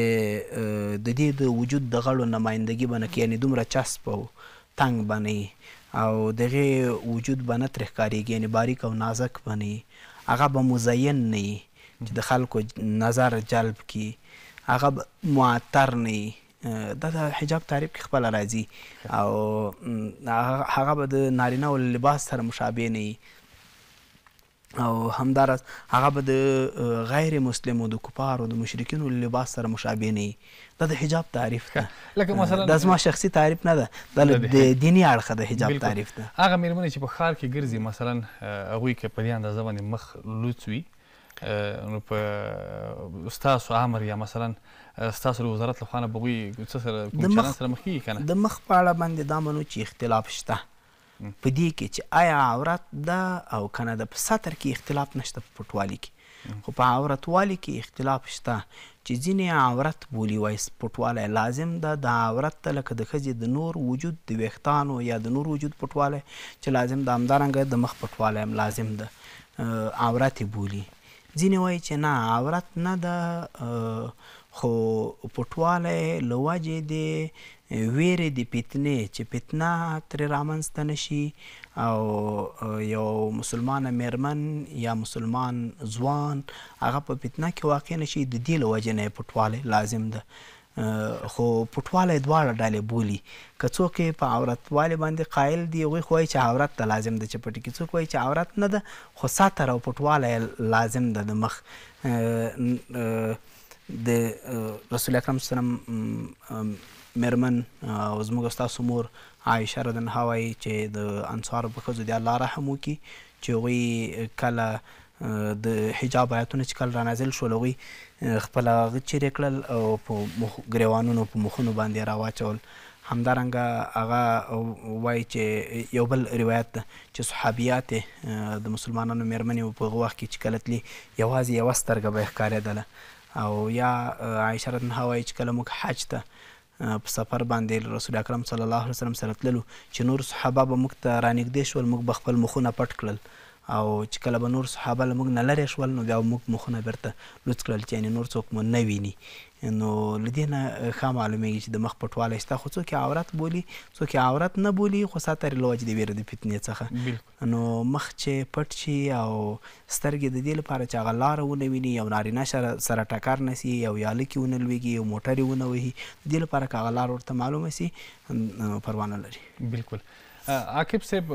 د دې د وجود د غړو نمایندګي بنه کې یعنی دومره چسپ او تنگ بنه او دغه وجود بنه تر ښکاریږي یعنی باریک او نازک بنه هغه به مزین نه چې د خلکو نظر جلب کی هغه معطر نه دا د حجاب تعریف کې خپل راځي او هغه به د نارینه او لباس سره مشابه نه او همدارس هغه به د غیر مسلمو د کفارو د مشرکینو لباس سره مشابه نه دا د حجاب تعریف ده لکه مثلا دا زما شخصي تعریف نه ده د دینی اړخه د حجاب تعریف ده هغه مېرمنې چې په ښار کې ګرځي مثلا هغوی که په دې اندازه باندې مخ لوڅ وي نو په ستاسو امر یا مثلا ستاسو وزارت له خوا نه به هغوی څه سره کوم چلند سره مخ کیږي که نه د مخ په اړه باندې دا منو چې اختلاف شته په دې کې چې آیا عورت ده او کنه د په سطر کې اختلاف نشته په پټوالي کې خو په عورتوالي کې اختلاف شته چې ځینې عورت بولي وایي پټوالی لازم ده د عورت ته لکه د ښځې د نور وجود د ویښتانو یا د نور وجود پټوالی چې لازم ده همدارنګه د مخ پټوالی هم لازم ده عورت بولي ځینې وایي چې نه عورت نه ده خو پټوالی له وجې د ویرې د فتنې چې فتنه ترې رامنځته نشي او یو مسلمانه میرمن یا مسلمان ځوان هغه په فتنه کې واقع نشي د دې له وجې نه پټوالی لازم ده خو پټواله دواړه ډلې بولی که څوک په عورت والي باندې قائل دی وی خو چې عورت ته لازم ده چې پټ کې څوک وی چې عورت نه ده خو ساتره او پټواله لازم ده د مخ د رسول اکرم صلی الله علیه وسلم مېرمن او زموږ استاد مور عائشه ردن هواي چې د انصار په خزو دی الله رحم وکي چې وی کله د حجاب آیاتونه چې کله را نازل شول وی خپل غچې کړل او په مخ غریوانونو په مخونو باندې راواچول همدارنګه هغه وای چې یو بل روایت چې صحابيات د مسلمانانو مېرمنې په غوښ کې چې کلتلی یوازې یو سترګه به ښکارېدله او یا عائشه رضی الله عنها چې کله موږ حج ته په سفر باندې رسول اکرم صلی الله علیه وسلم سره تللو چې نور صحابه به موږ ته رانږدې شول موږ به خپل مخونه پټ کړل او چې کله به نور صحابه له موږ نه لرې شول نو بیا موږ مخونه بیرته لوڅ کړل چې یعنې نور څوک مو نه ویني نو لدې نه خام معلومیږي چې د مخ پټواله شته خو څوک عورت بولی څوک عورت نه بولی خو ساتر لوج دی ویره د فتنې څخه نو مخ چې پټ شي او سترګې د دې لپاره چې غلار ونه ویني یو نارینه سره ټکر نسی یو یاله کې ونه لويږي یو موټر ونه وهي د دې لپاره کاغلار ورته معلومه سي پروانه لري بالکل عاقب صاحب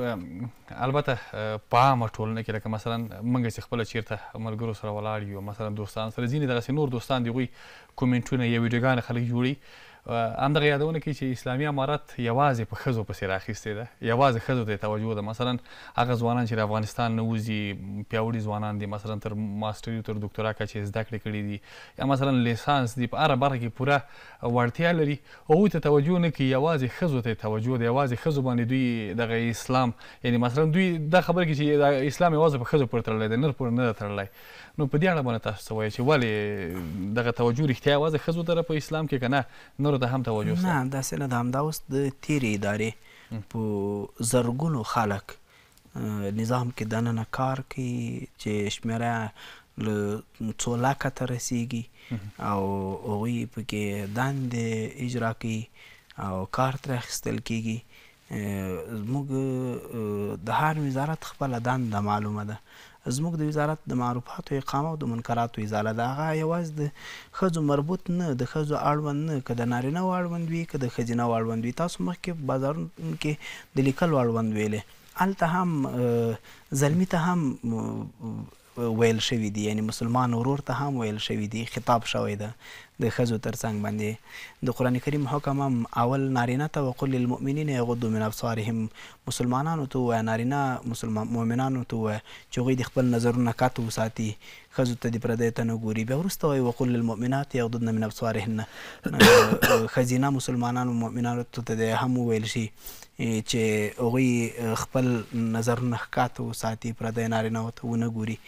البته په عامه ټولنه کې لکه مثلا موږ چې خپله چېرته ملګرو سره ولاړ یو مثلا دوستان سره ځینې دغسې نور دوستان د هغوی کومنټونه یا ویډیوګانې خلک جوړوي هم دغه یادونه کوي چې اسلامي امارت یوازې په ښځو پسې راخیستې ده یوازې ښځو ته یې توجه ده مثلا هغه ځوانان چې د افغانستان نه وځي پیاوړي ځوانان دي مثلا تر ماسټري تر دکتورا کچې زده کړې کړې دي یا مثلا لیسانس دي په هره برخه کې پوره وړتیا لري هغوی ته توجه نه کوي یوازې ښځو ته توجه ده یوازې ښځو باندې دوی دغه اسلام یعنی مثلا دوی دا خبره کوي چې اسلام یوازې په ښځو پورې تړلی دی نر پورې نه ده تړلی نو په دې اړه باندې تاسو څه وایئ چې ولې دغه توجه رښتیا یوازې ښځو ته په اسلام کې که نه نورو ته هم توجه نه داسې نه ده همدا اوس د تیرې ادارې په زرګونو خلک نظام کې دننه کار کوي چې شمیره له څو لاکه ته رسیږي او هغوی پکې دندې اجرا کوي او کار ترې اخیستل کیږي زموږ د هر وزارت خپله دنده معلومه ده زموږ د وزارت د معروفاتو اقامه او د منکراتو ازاله ده هغه یوازې د ښځو مربوط نه د ښځو اړوند نه که د نارینه اړوند وي که د ښځینه اړوند وي تاسو مخکې بازارونو کې د لیکلو اړوند ویلې هلته هم زلمی ته هم ویل شوي دي یعنی مسلمان ورور ته هم ویل شوي دي خطاب شوی ده د خزو ترڅنګ باندې د قران کریم حکم هم اول نارینه ته وقل للمؤمنین یغضوا من ابصارهم مسلمانانو ته وای نارینه مسلمان مؤمنانو ته وای چې غوی د خپل نظرونه کاتو وساتي خزو ته د پردې ته نه ګوري به ورسته وای وقل للمؤمنات یغضن من ابصارهن خزینه مسلمانانو مؤمنانو ته د هم ویل شي چې غوی خپل نظر نه کاتو وساتي پردې نارینه ته ونه ګوري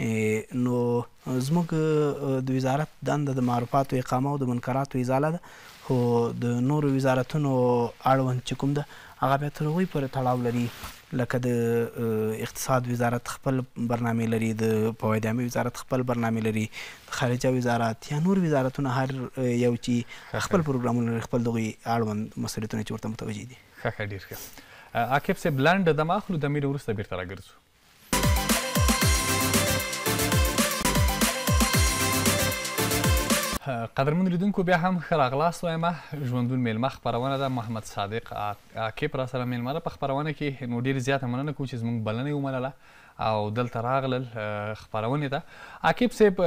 نو زموږ د وزارت دنده د معروفاتو اقامه او د منکراتو ازاله ده خو د نورو وزارتونو اړوند چې کوم ده هغه بیا تر هغوی پورې تړاو لري لکه د اقتصاد وزارت خپل برنامه لري د پواید عامه وزارت خپل برنامه لري خارجه وزارت یا نور وزارتونه هر یو چې خپل پروګرامونه لري خپل دغه اړوند مسولیتونه چې ورته متوجي دي ښه ښه ډیر ښه عاقب صاحب لاندې د ماخلو د امیر ورسته بیرته راګرځو قدرمن لیدونکو بیا هم ښه راغلاست وایم ژوندون میلمه خپرونه ده محمد صادق عاقب را سره میلمه ده په خپرونه کې نو ډېر زیاته مننه کوم چې زموږ بلنه یې ومنله او دلته راغلل خپرونې ته عاقب صاحب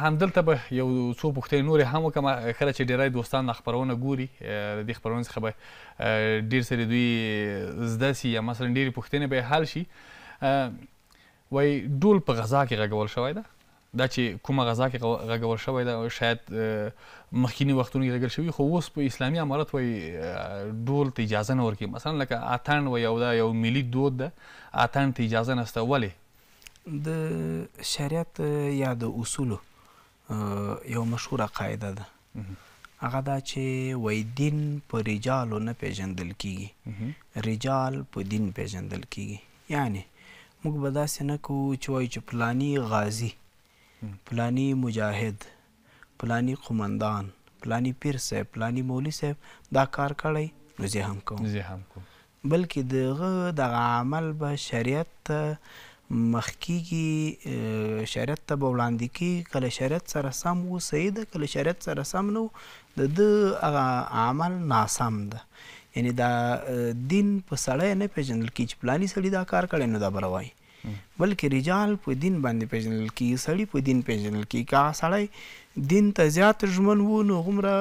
همدلته به یو څو پوښتنې نورې هم وکړم ښه چې ډېری دوستان دا خپرونه ګوري د دې خپرونې څخه به ډېر سره دوی زده سي یا مثلا ډېرې پوښتنې به یې حل شي وایي ډول په غذا کې غږول شوی ده دا چې کومه غذا کې غږول شوی ده شاید مخکینی وختونو کې غږل شوی خو اوس په اسلامي امارت وای ډول ته اجازه نه ورکوي مثلا لکه اتن وای او دا یو ملي دود ده اتن ته اجازه نشته ولې د شریعت یا د اصولو یو مشهوره قاعده ده هغه دا چې وای دین په رجالو نه پیژندل کیږي رجال په دین پیژندل کیږي یعنی موږ به داسې نه کوو چې وایو چې پلانی غازی فلانی مجاهد فلانی قومندان فلانی پیر صاحب فلانی مولوي صاحب دا کار کړی نو زه هم کوم زه هم کوم بلکې دغه د عمل به شریعت ته مخکیږي شریعت ته به وړاندې کیږي کله شریعت سره سم و صحیح ده کله شریعت سره سم نه د د عمل ناسم ده یعنی دا دین په سړی نه پیژندل کیږي چې پلانی سړی دا کار کړی نو دا بروای بلکې رجال په دین باندې پیژنل کی سړی په دین پیژنل کی کا سړی دین ته زیات ژمن وو نو غمره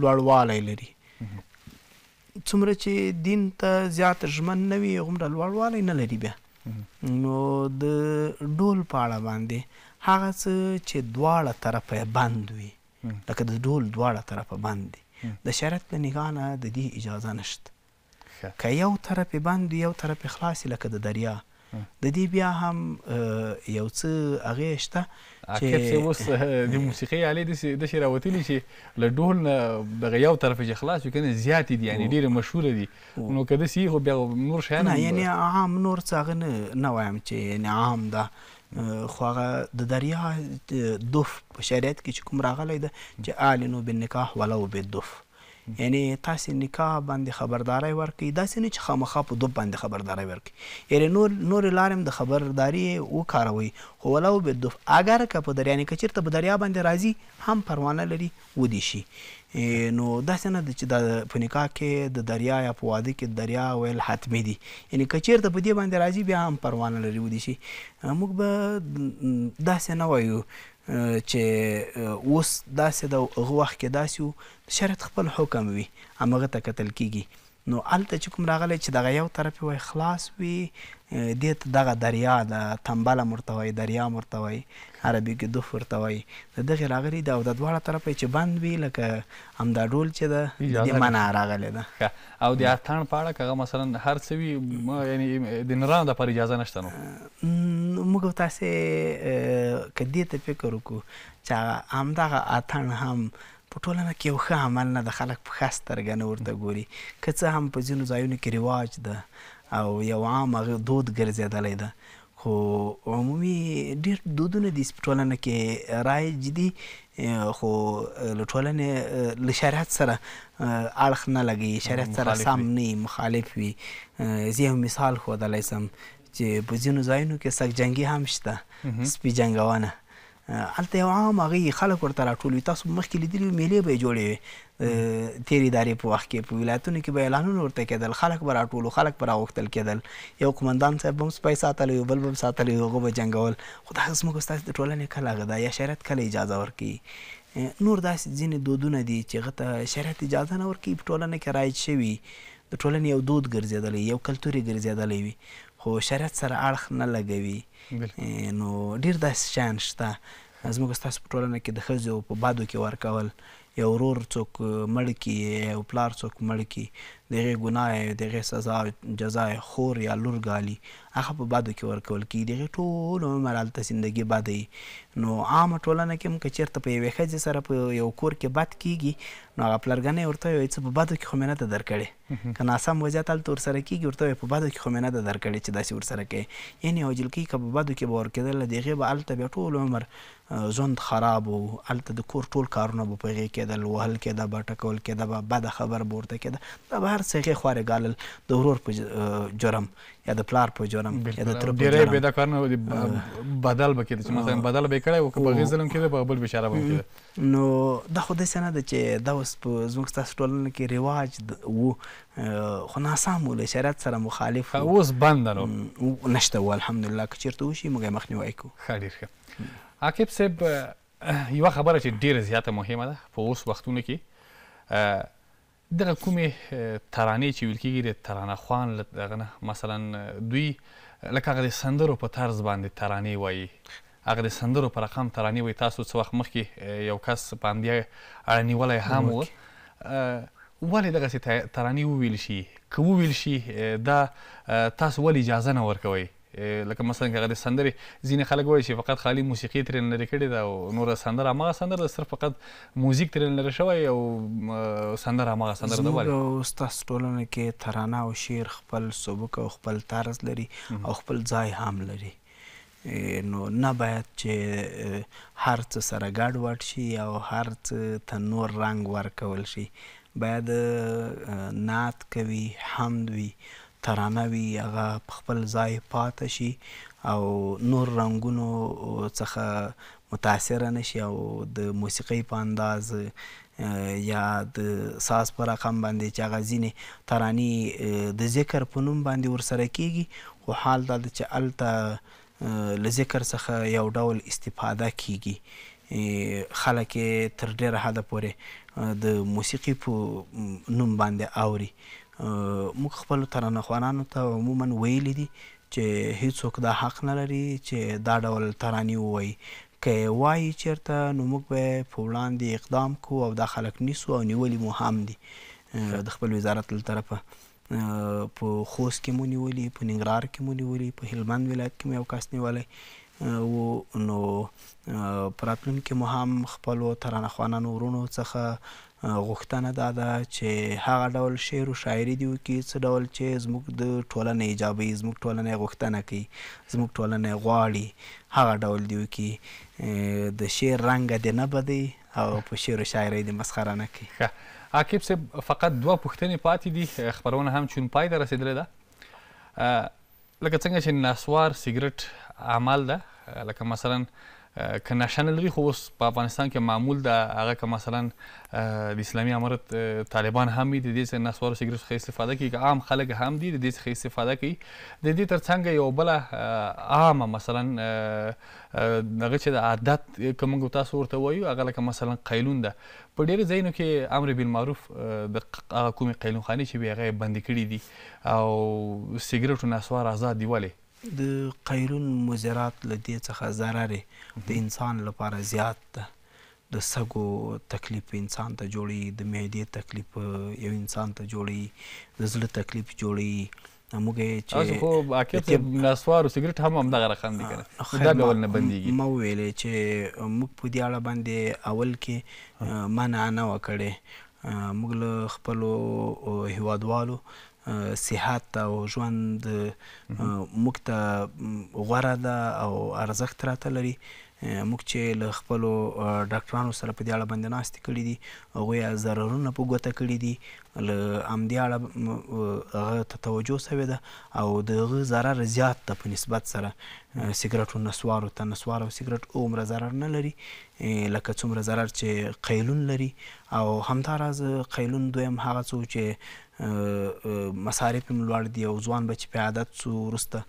لوړوالی لري څومره چې دین ته زیات ژمن نه وي غمره لوړوالی نه لري بیا نو د ډول پاړه باندې هغه څه چې دواړه طرفه بند وي لکه د ډول دواړه طرفه بند دي د شرط له نگاه نه د دې اجازه نشته که یو طرف بند یو طرف خلاص لکه د دریا د دې بیا هم یو څه هغه شته چې اوس د موسیقي علي د د شراوتلی چې له ډول د یو طرف چې خلاص وکنه زیات دي یعنی ډیره مشهور دي نو کده سی خو بیا نور شان نه یعنی عام نور څنګه نه نه وایم چې یعنی عام ده خو هغه د دریا دوف په شریعت کې کوم راغلی ده چې آلینو بالنکاح ولو بالدف یعنی تاسو نکاح باندې خبرداري ورکړي دا سینه چې خامخا په دوب باندې خبرداري ورکړي یعنی نور نور لارم د خبرداري او کاروي خو ولو به دوب اگر که په دریا نه کچرته په دریا باندې راځي هم پروانه لري ودی شي نو داسې نه ده چې د په نکاح کې د دریا یا په واده کې دریا ویل حتمی دي یعنی که چېرته په دې باندې راځي بیا هم پروانه لري ودی شي موږ به داسې نه وایو چې اوس داسې د هغه وخت کې داسې و شریعت خپل حکم وي همغه ته کتل کیږي نو الته چې کوم راغلی چې دغه یو طرف وای خلاص وي دې ته دغه دریا د تنبله مرته وای دریا مرته وای عربي کې دوف ورته وای د دغه راغلی دا د دواړه طرف چې بند وي لکه همدا ډول چې د دې معنا راغلی ده او د اتان پاړه کغه مثلا هر څه وي یعنی د نرانو د پر اجازه نشته نو موږ تاسو کدی ته فکر وکړو چې همدغه اتان هم په ټولنه کې یو ښه عمل نه د خلک په ښه سترګه نه ورته ګوري که څه هم په ځینو ځایونو کې رواج ده او یو عام هغه دود ګرځېدلی ده خو عمومي ډېر دودونه دي په ټولنه کې رایج دي خو له ټولنې له شریعت سره اړخ نه لګي شریعت سره سم نه مخالف وي زه یو مثال ښودلی سم چې په ځینو ځایونو کې سګ جنګي هم شته سپي جنګونه الته یو عام هغه خلک ورته راټول وي تاسو مخکې لیدلی میلې به جوړې وي تیری داري په وخت کې په ولایتونو کې به اعلانونه ورته کېدل خلک به راټول خلک به راوختل کېدل یو قمندان صاحب هم سپای ساتلی بل بل ساتلی هغه به جنگول خدای زموږ استاد د ټولنې کله غدا یا شریعت کله اجازه ورکړي نور داسې ځینې دودونه دي چې غته شریعت اجازه نه ورکړي په ټولنه کې رایج شوي د ټولنې یو دود ګرځېدلی یو کلتوري ګرځېدلی وي خو شریعت سره اړخ نه لګوي نو ډیر داسې شیان شته زموږ ستاسو په ټولنه کې د ښځو په بادو کې ورکول یو ورور څوک مړ کي او پلار څوک مړ کي دغه ګناه دغه سزا جزاء خور یا لور غالي هغه په بادو کې ورکول کی دغه ټول عمر حالت زندگی بادې نو عام ټولنه کې هم کچیرته په یوه خځه سره په یو کور کې بد کیږي نو هغه پلرګنه ورته یو څه په بادو کې خمینه ته درکړي کنا سم وضعیت حالت ور سره کیږي ورته په بادو کې خمینه ته درکړي چې داسې ور سره کوي یعنی او جلکی کې په بادو کې باور کېدل دغه به حالت به ټول عمر ژوند خراب وو الته د کور ټول کارونه په پیغه کېدل وهل کېده بټکول کېده بد خبر بورته کېده دا به هر صحیح خوارې ګالل د ورور په جرم یا د پلار په جرم یا د تر په جرم ډېرې بېدا کارونه بدل به کېده چې مثلا بدل به یې کړی و که په هغې ظلم کېده په بل بشاره به کېده نو دا خو داسې نه ده چې دا اوس په زموږ ستاسو ټولنه کې رواج و خو ناسم و له شریعت سره مخالف اوس بند نو نشته و الحمدلله که چېرته وشي موږ یې مخنیوی کوو ښه ډېر ښه عاقب صاحب یوه خبره چې ډیره زیاته مهمه ده په اوس وختونو کې دغه کومې ترانې چې ویل کېږي د ترانه خوان دغه نه مثلا دوی لکه هغه د سندرو په طرز باندې ترانې وایي هغه د سندرو په رقم ترانې وایي تاسو څه وخت مخکې یو کس په همدې اړه نیولی هم و ولې دغسې ترانې وویل شي که وویل شي دا تاسو ولې اجازه نه ورکوئ Eh, لکه مثلا هغه د سندري ځینې خلک وایي چې فقط خالي موسیقي ترې لري کړې ده او نور سندره هغه سندره صرف فقط موزیک ترې لري شوی او سندره هغه سندره ده وایي او ستاسو ټولنه کې ترانه او شعر خپل سبک او خپل طرز لري او خپل ځای هم لري نو نه باید چې هر څه سره ګډ وډ شي او هر څه ته نور رنگ ورکول شي باید نعت کوي حمد وي ترانه وي هغه په خپل ځای پاتې شي او نور رنگونو څخه متاثر نشي او د موسیقي په انداز یا د ساز پر رقم باندې چې غزینه ترانی د ذکر په نوم باندې ورسره کیږي خو حال دا چې الته ل ذکر څخه یو ډول استفاده کیږي خلک تر ډیره حد پورې د موسیقي په نوم باندې اوري موږ خپل ترانهخوانانو ته عموما ویلي دي چې هیڅوک دا حق نه لري چې دا ډول ترانې ووایي که وایي چیرته نو موږ به په وړاندې اقدام کوو او دا خلک نیسو او نیولي مو هم دي د خپل وزارت له طرفه په خوست کې مو نیولي په ننګرهار کې مو نیولي په هلمند ولایت کې مو یو کس نیولی و نو پراتلونکي مو هم خپلو ترانهخوانانو ورونو څخه غوښتنه دا ده چې هغه ډول شعر او شاعري دی کې څه ډول چې زموږ د ټولنې ایجابي زموږ ټولنې غوښتنه کوي زموږ ټولنې غواړي هغه ډول دی کې د شعر رنګ دې نه بدي او په شعر او شاعري دې مسخره نه کوي عاقب صاحب فقط دوه پوښتنې پاتې دي خبرونه هم چون پای ته رسېدلې ده لکه څنګه چې ناسوار سیګریټ عمل ده لکه مثلا که نشنل وی خو په افغانستان کې معمول د هغه که مثلا د اسلامي امارت طالبان هم دي د دې نه سوار سیګریټ څخه استفاده کوي که عام خلک هم دي د دې څخه استفاده کوي د دې ترڅنګ یو بل عام مثلا دغه چې د عادت کوم تاسو ورته وایو هغه لکه مثلا قیلون ده په ډیرو ځایونو کې امر بالمعروف د کومې قیلونخانې چې بیا هغه بند کړي دي او سیګریټو نسوار آزاد دی ولې د قیرون مزرات له دې څخه ضررې د انسان لپاره زیات ده د سګو تکلیف انسان ته جوړي د معدې تکلیف یو انسان ته جوړي د زړه تکلیف جوړي موږ چې تاسو خو باکیت نسوار او سیګریټ هم هم دغه رقم دي کنه دا ډول نه بنديږي مو ویلې چې موږ په دې اړه باندې اول کې منع نه وکړې موږ له خپل هیوادوالو صحت او ژوند موږ ته غوره ده او ارزښت راته لري موږ چې له خپل ډاکټرانو سره په دې اړه باندې ناستې کړې دي هغه ضررونه په ګوته کړې دي له امدی اړه هغه ته توجه شوې ده او دغه ضرر زیات ده په نسبت سره سیګریټو نسوارو ته نسوار او سیګریټ عمره ضرر نه لري لکه څومره ضرر چې قیلون لري او همداراز قیلون دویم هغه څو چې مصارف هم لوړ دي او ځوان بچ په عادت سو ورسته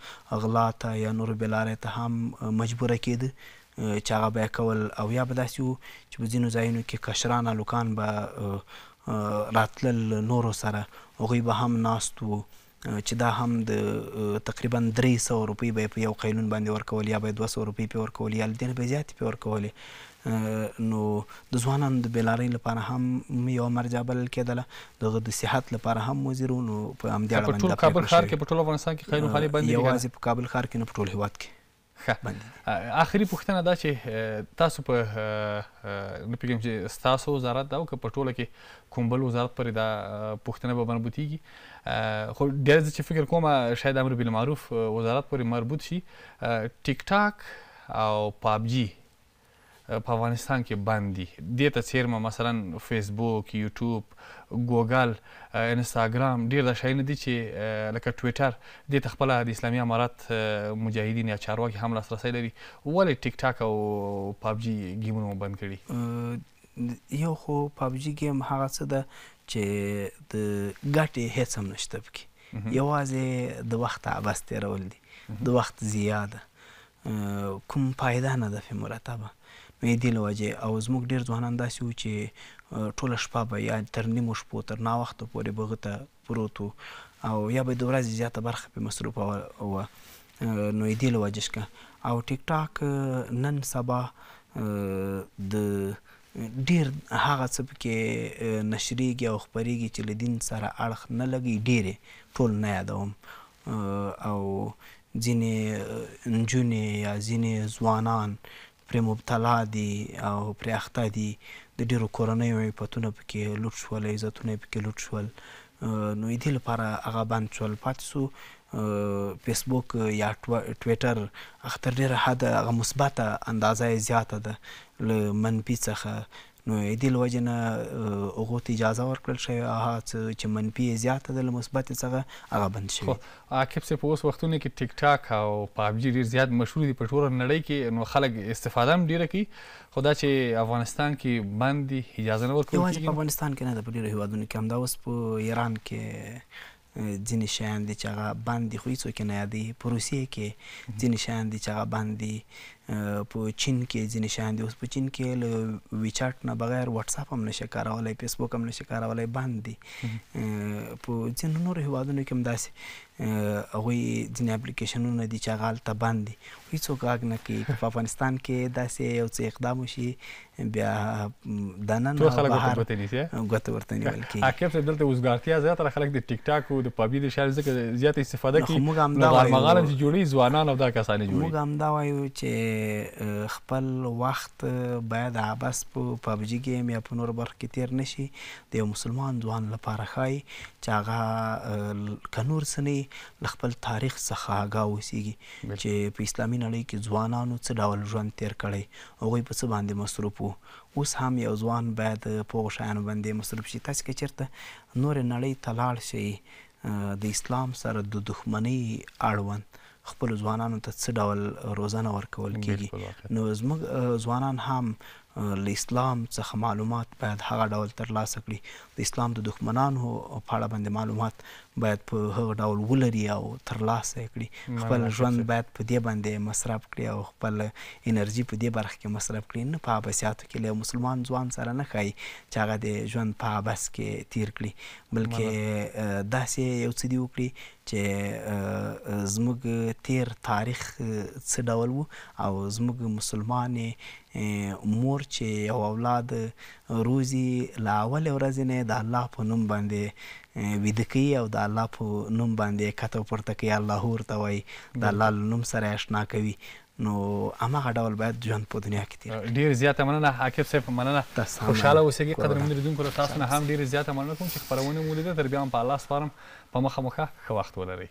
غلا ته یا نور بلاره ته هم مجبوره کېده چې هغه به کول او یا به داسې وو چې په ځینو ځایونو کې کشران هلکان به راتلل نورو سره هغوی به هم ناست وو چې دا هم د تقریبا 300 روپۍ به په یو قانون باندې ورکول یا به 200 روپۍ په ورکول یا ډېر به زیات په ورکول نو د ځوانانو د بیلارۍ لپاره هم یو مرجع بلل کېدله دغه د صحت لپاره هم وزیر نو په همدې اړه باندې په ټول کابل ښار کې په ټول افغانستان کې قانون خالي باندې یوازې په کابل ښار کې نه په ټول هیواد کې ښه اخري پوښتنه دا چې تاسو په نه پوهېږم چې ستاسو وزارت دا او که په ټوله کې کوم بل وزارت پورې دا پوښتنه به مربوطېږي خو ډېر زه چې فکر کوم شاید امر بالمعروف وزارت پورې مربوط شي ټیک ټاک او پابجي په افغانستان کې باندې دې ته څیرمه مثلا فیسبوک یوټیوب ګوګل انستګرام ډیر د شایې دي چې لکه ټوئیټر دې ته خپل د اسلامي امارات مجاهدین یا چارواکي هم لاسرسي لري ولې ټیک ټاک او پابجی ګیمونه بند کړي یو خو پابجی ګیم هغه څه ده چې د ګټې هیڅ هم نشته پکې یوازې د وخت عباس تیرول دي د وخت زیاده کوم پایده نه ده په مرتبه وې دی لوجه او زموږ ډیر ځوانان داسې و چې ټوله شپه به یا تر نیمو شپو تر نا وخت پورې بغته پروتو او یا به د ورځې زیاته برخه په مصروف او نو دې لوجه څخه او ټیک ټاک نن سبا د ډیر هغه څه کې نشریږي او خبريږي چې لدین سره اړخ نه لګي ډیره ټول نه یادوم او ځینې نجونې یا ځینې ځوانان پر مبتلا دي او پر اخته دي د ډیرو کورنۍ عیبتونه پکې لوټ شول عزتونه پکې لوټ شول نو دې لپاره هغه باندې شول پاتسو فیسبوک یا ټوئیټر اختر ډیره حد هغه مثبته اندازه زیاته ده ل منفي څخه نو دې لوجه نه هغه ته اجازه ورکړل شوی هغه چې منفي زیاته د مثبت څخه هغه بند شوی عاقب سه په اوس وختونو کې ټیک ټاک او پابجی ډیر زیات مشهور دي په ټوله نړۍ کې نو خلک استفاده هم ډیره کوي خدا چې افغانستان کې باندې اجازه نه ورکول کیږي افغانستان کې نه د ډیرو هیوادونو کې هم دا اوس په ایران کې ځینې شیان دي چې هغه بند دي خو هېڅوک نه یادوي په روسیې کې ځینې شیان دي چې هغه بند دي په چین کې ځینې شان دي اوس په چین کې له ویچاټ نه بغیر واتس اپ هم نشه کارولای فیسبوک هم نشه کارولای باندې په ځینو نور هیوادونو کې هم داسې هغه ځینې اپلیکیشنونه دي چې غالطه باندې هیڅوک هغه نه کوي په افغانستان کې داسې یو څه اقدام وشي بیا د نن بهر غوته ورته نیول کی حکیم صاحب دلته وزګارتیا زیاتره خلک د ټیک ټاک او د پابي د شهر ځکه زیاته استفاده کوي موږ هم دا وایو مغالم چې جوړي ځوانان او دا کسانې جوړي موږ هم دا وایو چې چې خپل وخت باید عباس په پبجی گیم یا په نور برخه کې تیر نشي د یو مسلمان ځوان لپاره خای چې هغه کنور سنې خپل تاریخ څخه آگاه وسیږي چې په اسلامي نړۍ کې ځوانانو څه ډول ژوند تیر کړي هغه په څه باندې مصروف وو اوس هم یو ځوان باید په شان باندې مصروف شي تاسو کې چیرته نور نړۍ تلاړ شي د اسلام سره د دښمنۍ اړوند خپل ځوانانو ته څه ډول روزنه ورکول کیږي نو زموږ ځوانان هم له اسلام څخه معلومات باید هغه ډول ترلاسه کړي د اسلام د دښمنانو په اړه باندې معلومات باید په هغه ډول ولري او ترلاسه کړي خپل ژوند باید په دې باندې مصرف کړي او خپل انرژي په دې برخه کې مصرف کړي نه په اباسیاتو کې له مسلمان ځوان سره نه خای چې هغه د ژوند په اباس کې تیر کړي بلکې داسې یو څه دی وکړي چې زموږ تیر تاریخ څه ډول وو او زموږ مسلمانې مور چې یو اولاد روزي لا اول ورځ نه د الله په نوم باندې ودکی او د الله په نوم باندې کته پورته کوي الله ورته وای د الله نوم سره آشنا کوي نو هغه ډول باید ژوند په دنیا کې تیر ډیر زیاته مننه حاکم صاحب مننه خوشاله اوسئ قدر من لیدونکو له تاسو نه هم ډیر زیاته مننه کوم چې خبرونه مو لیده تر بیا هم په الله سپارم په مخه مخه ښه وخت ولرئ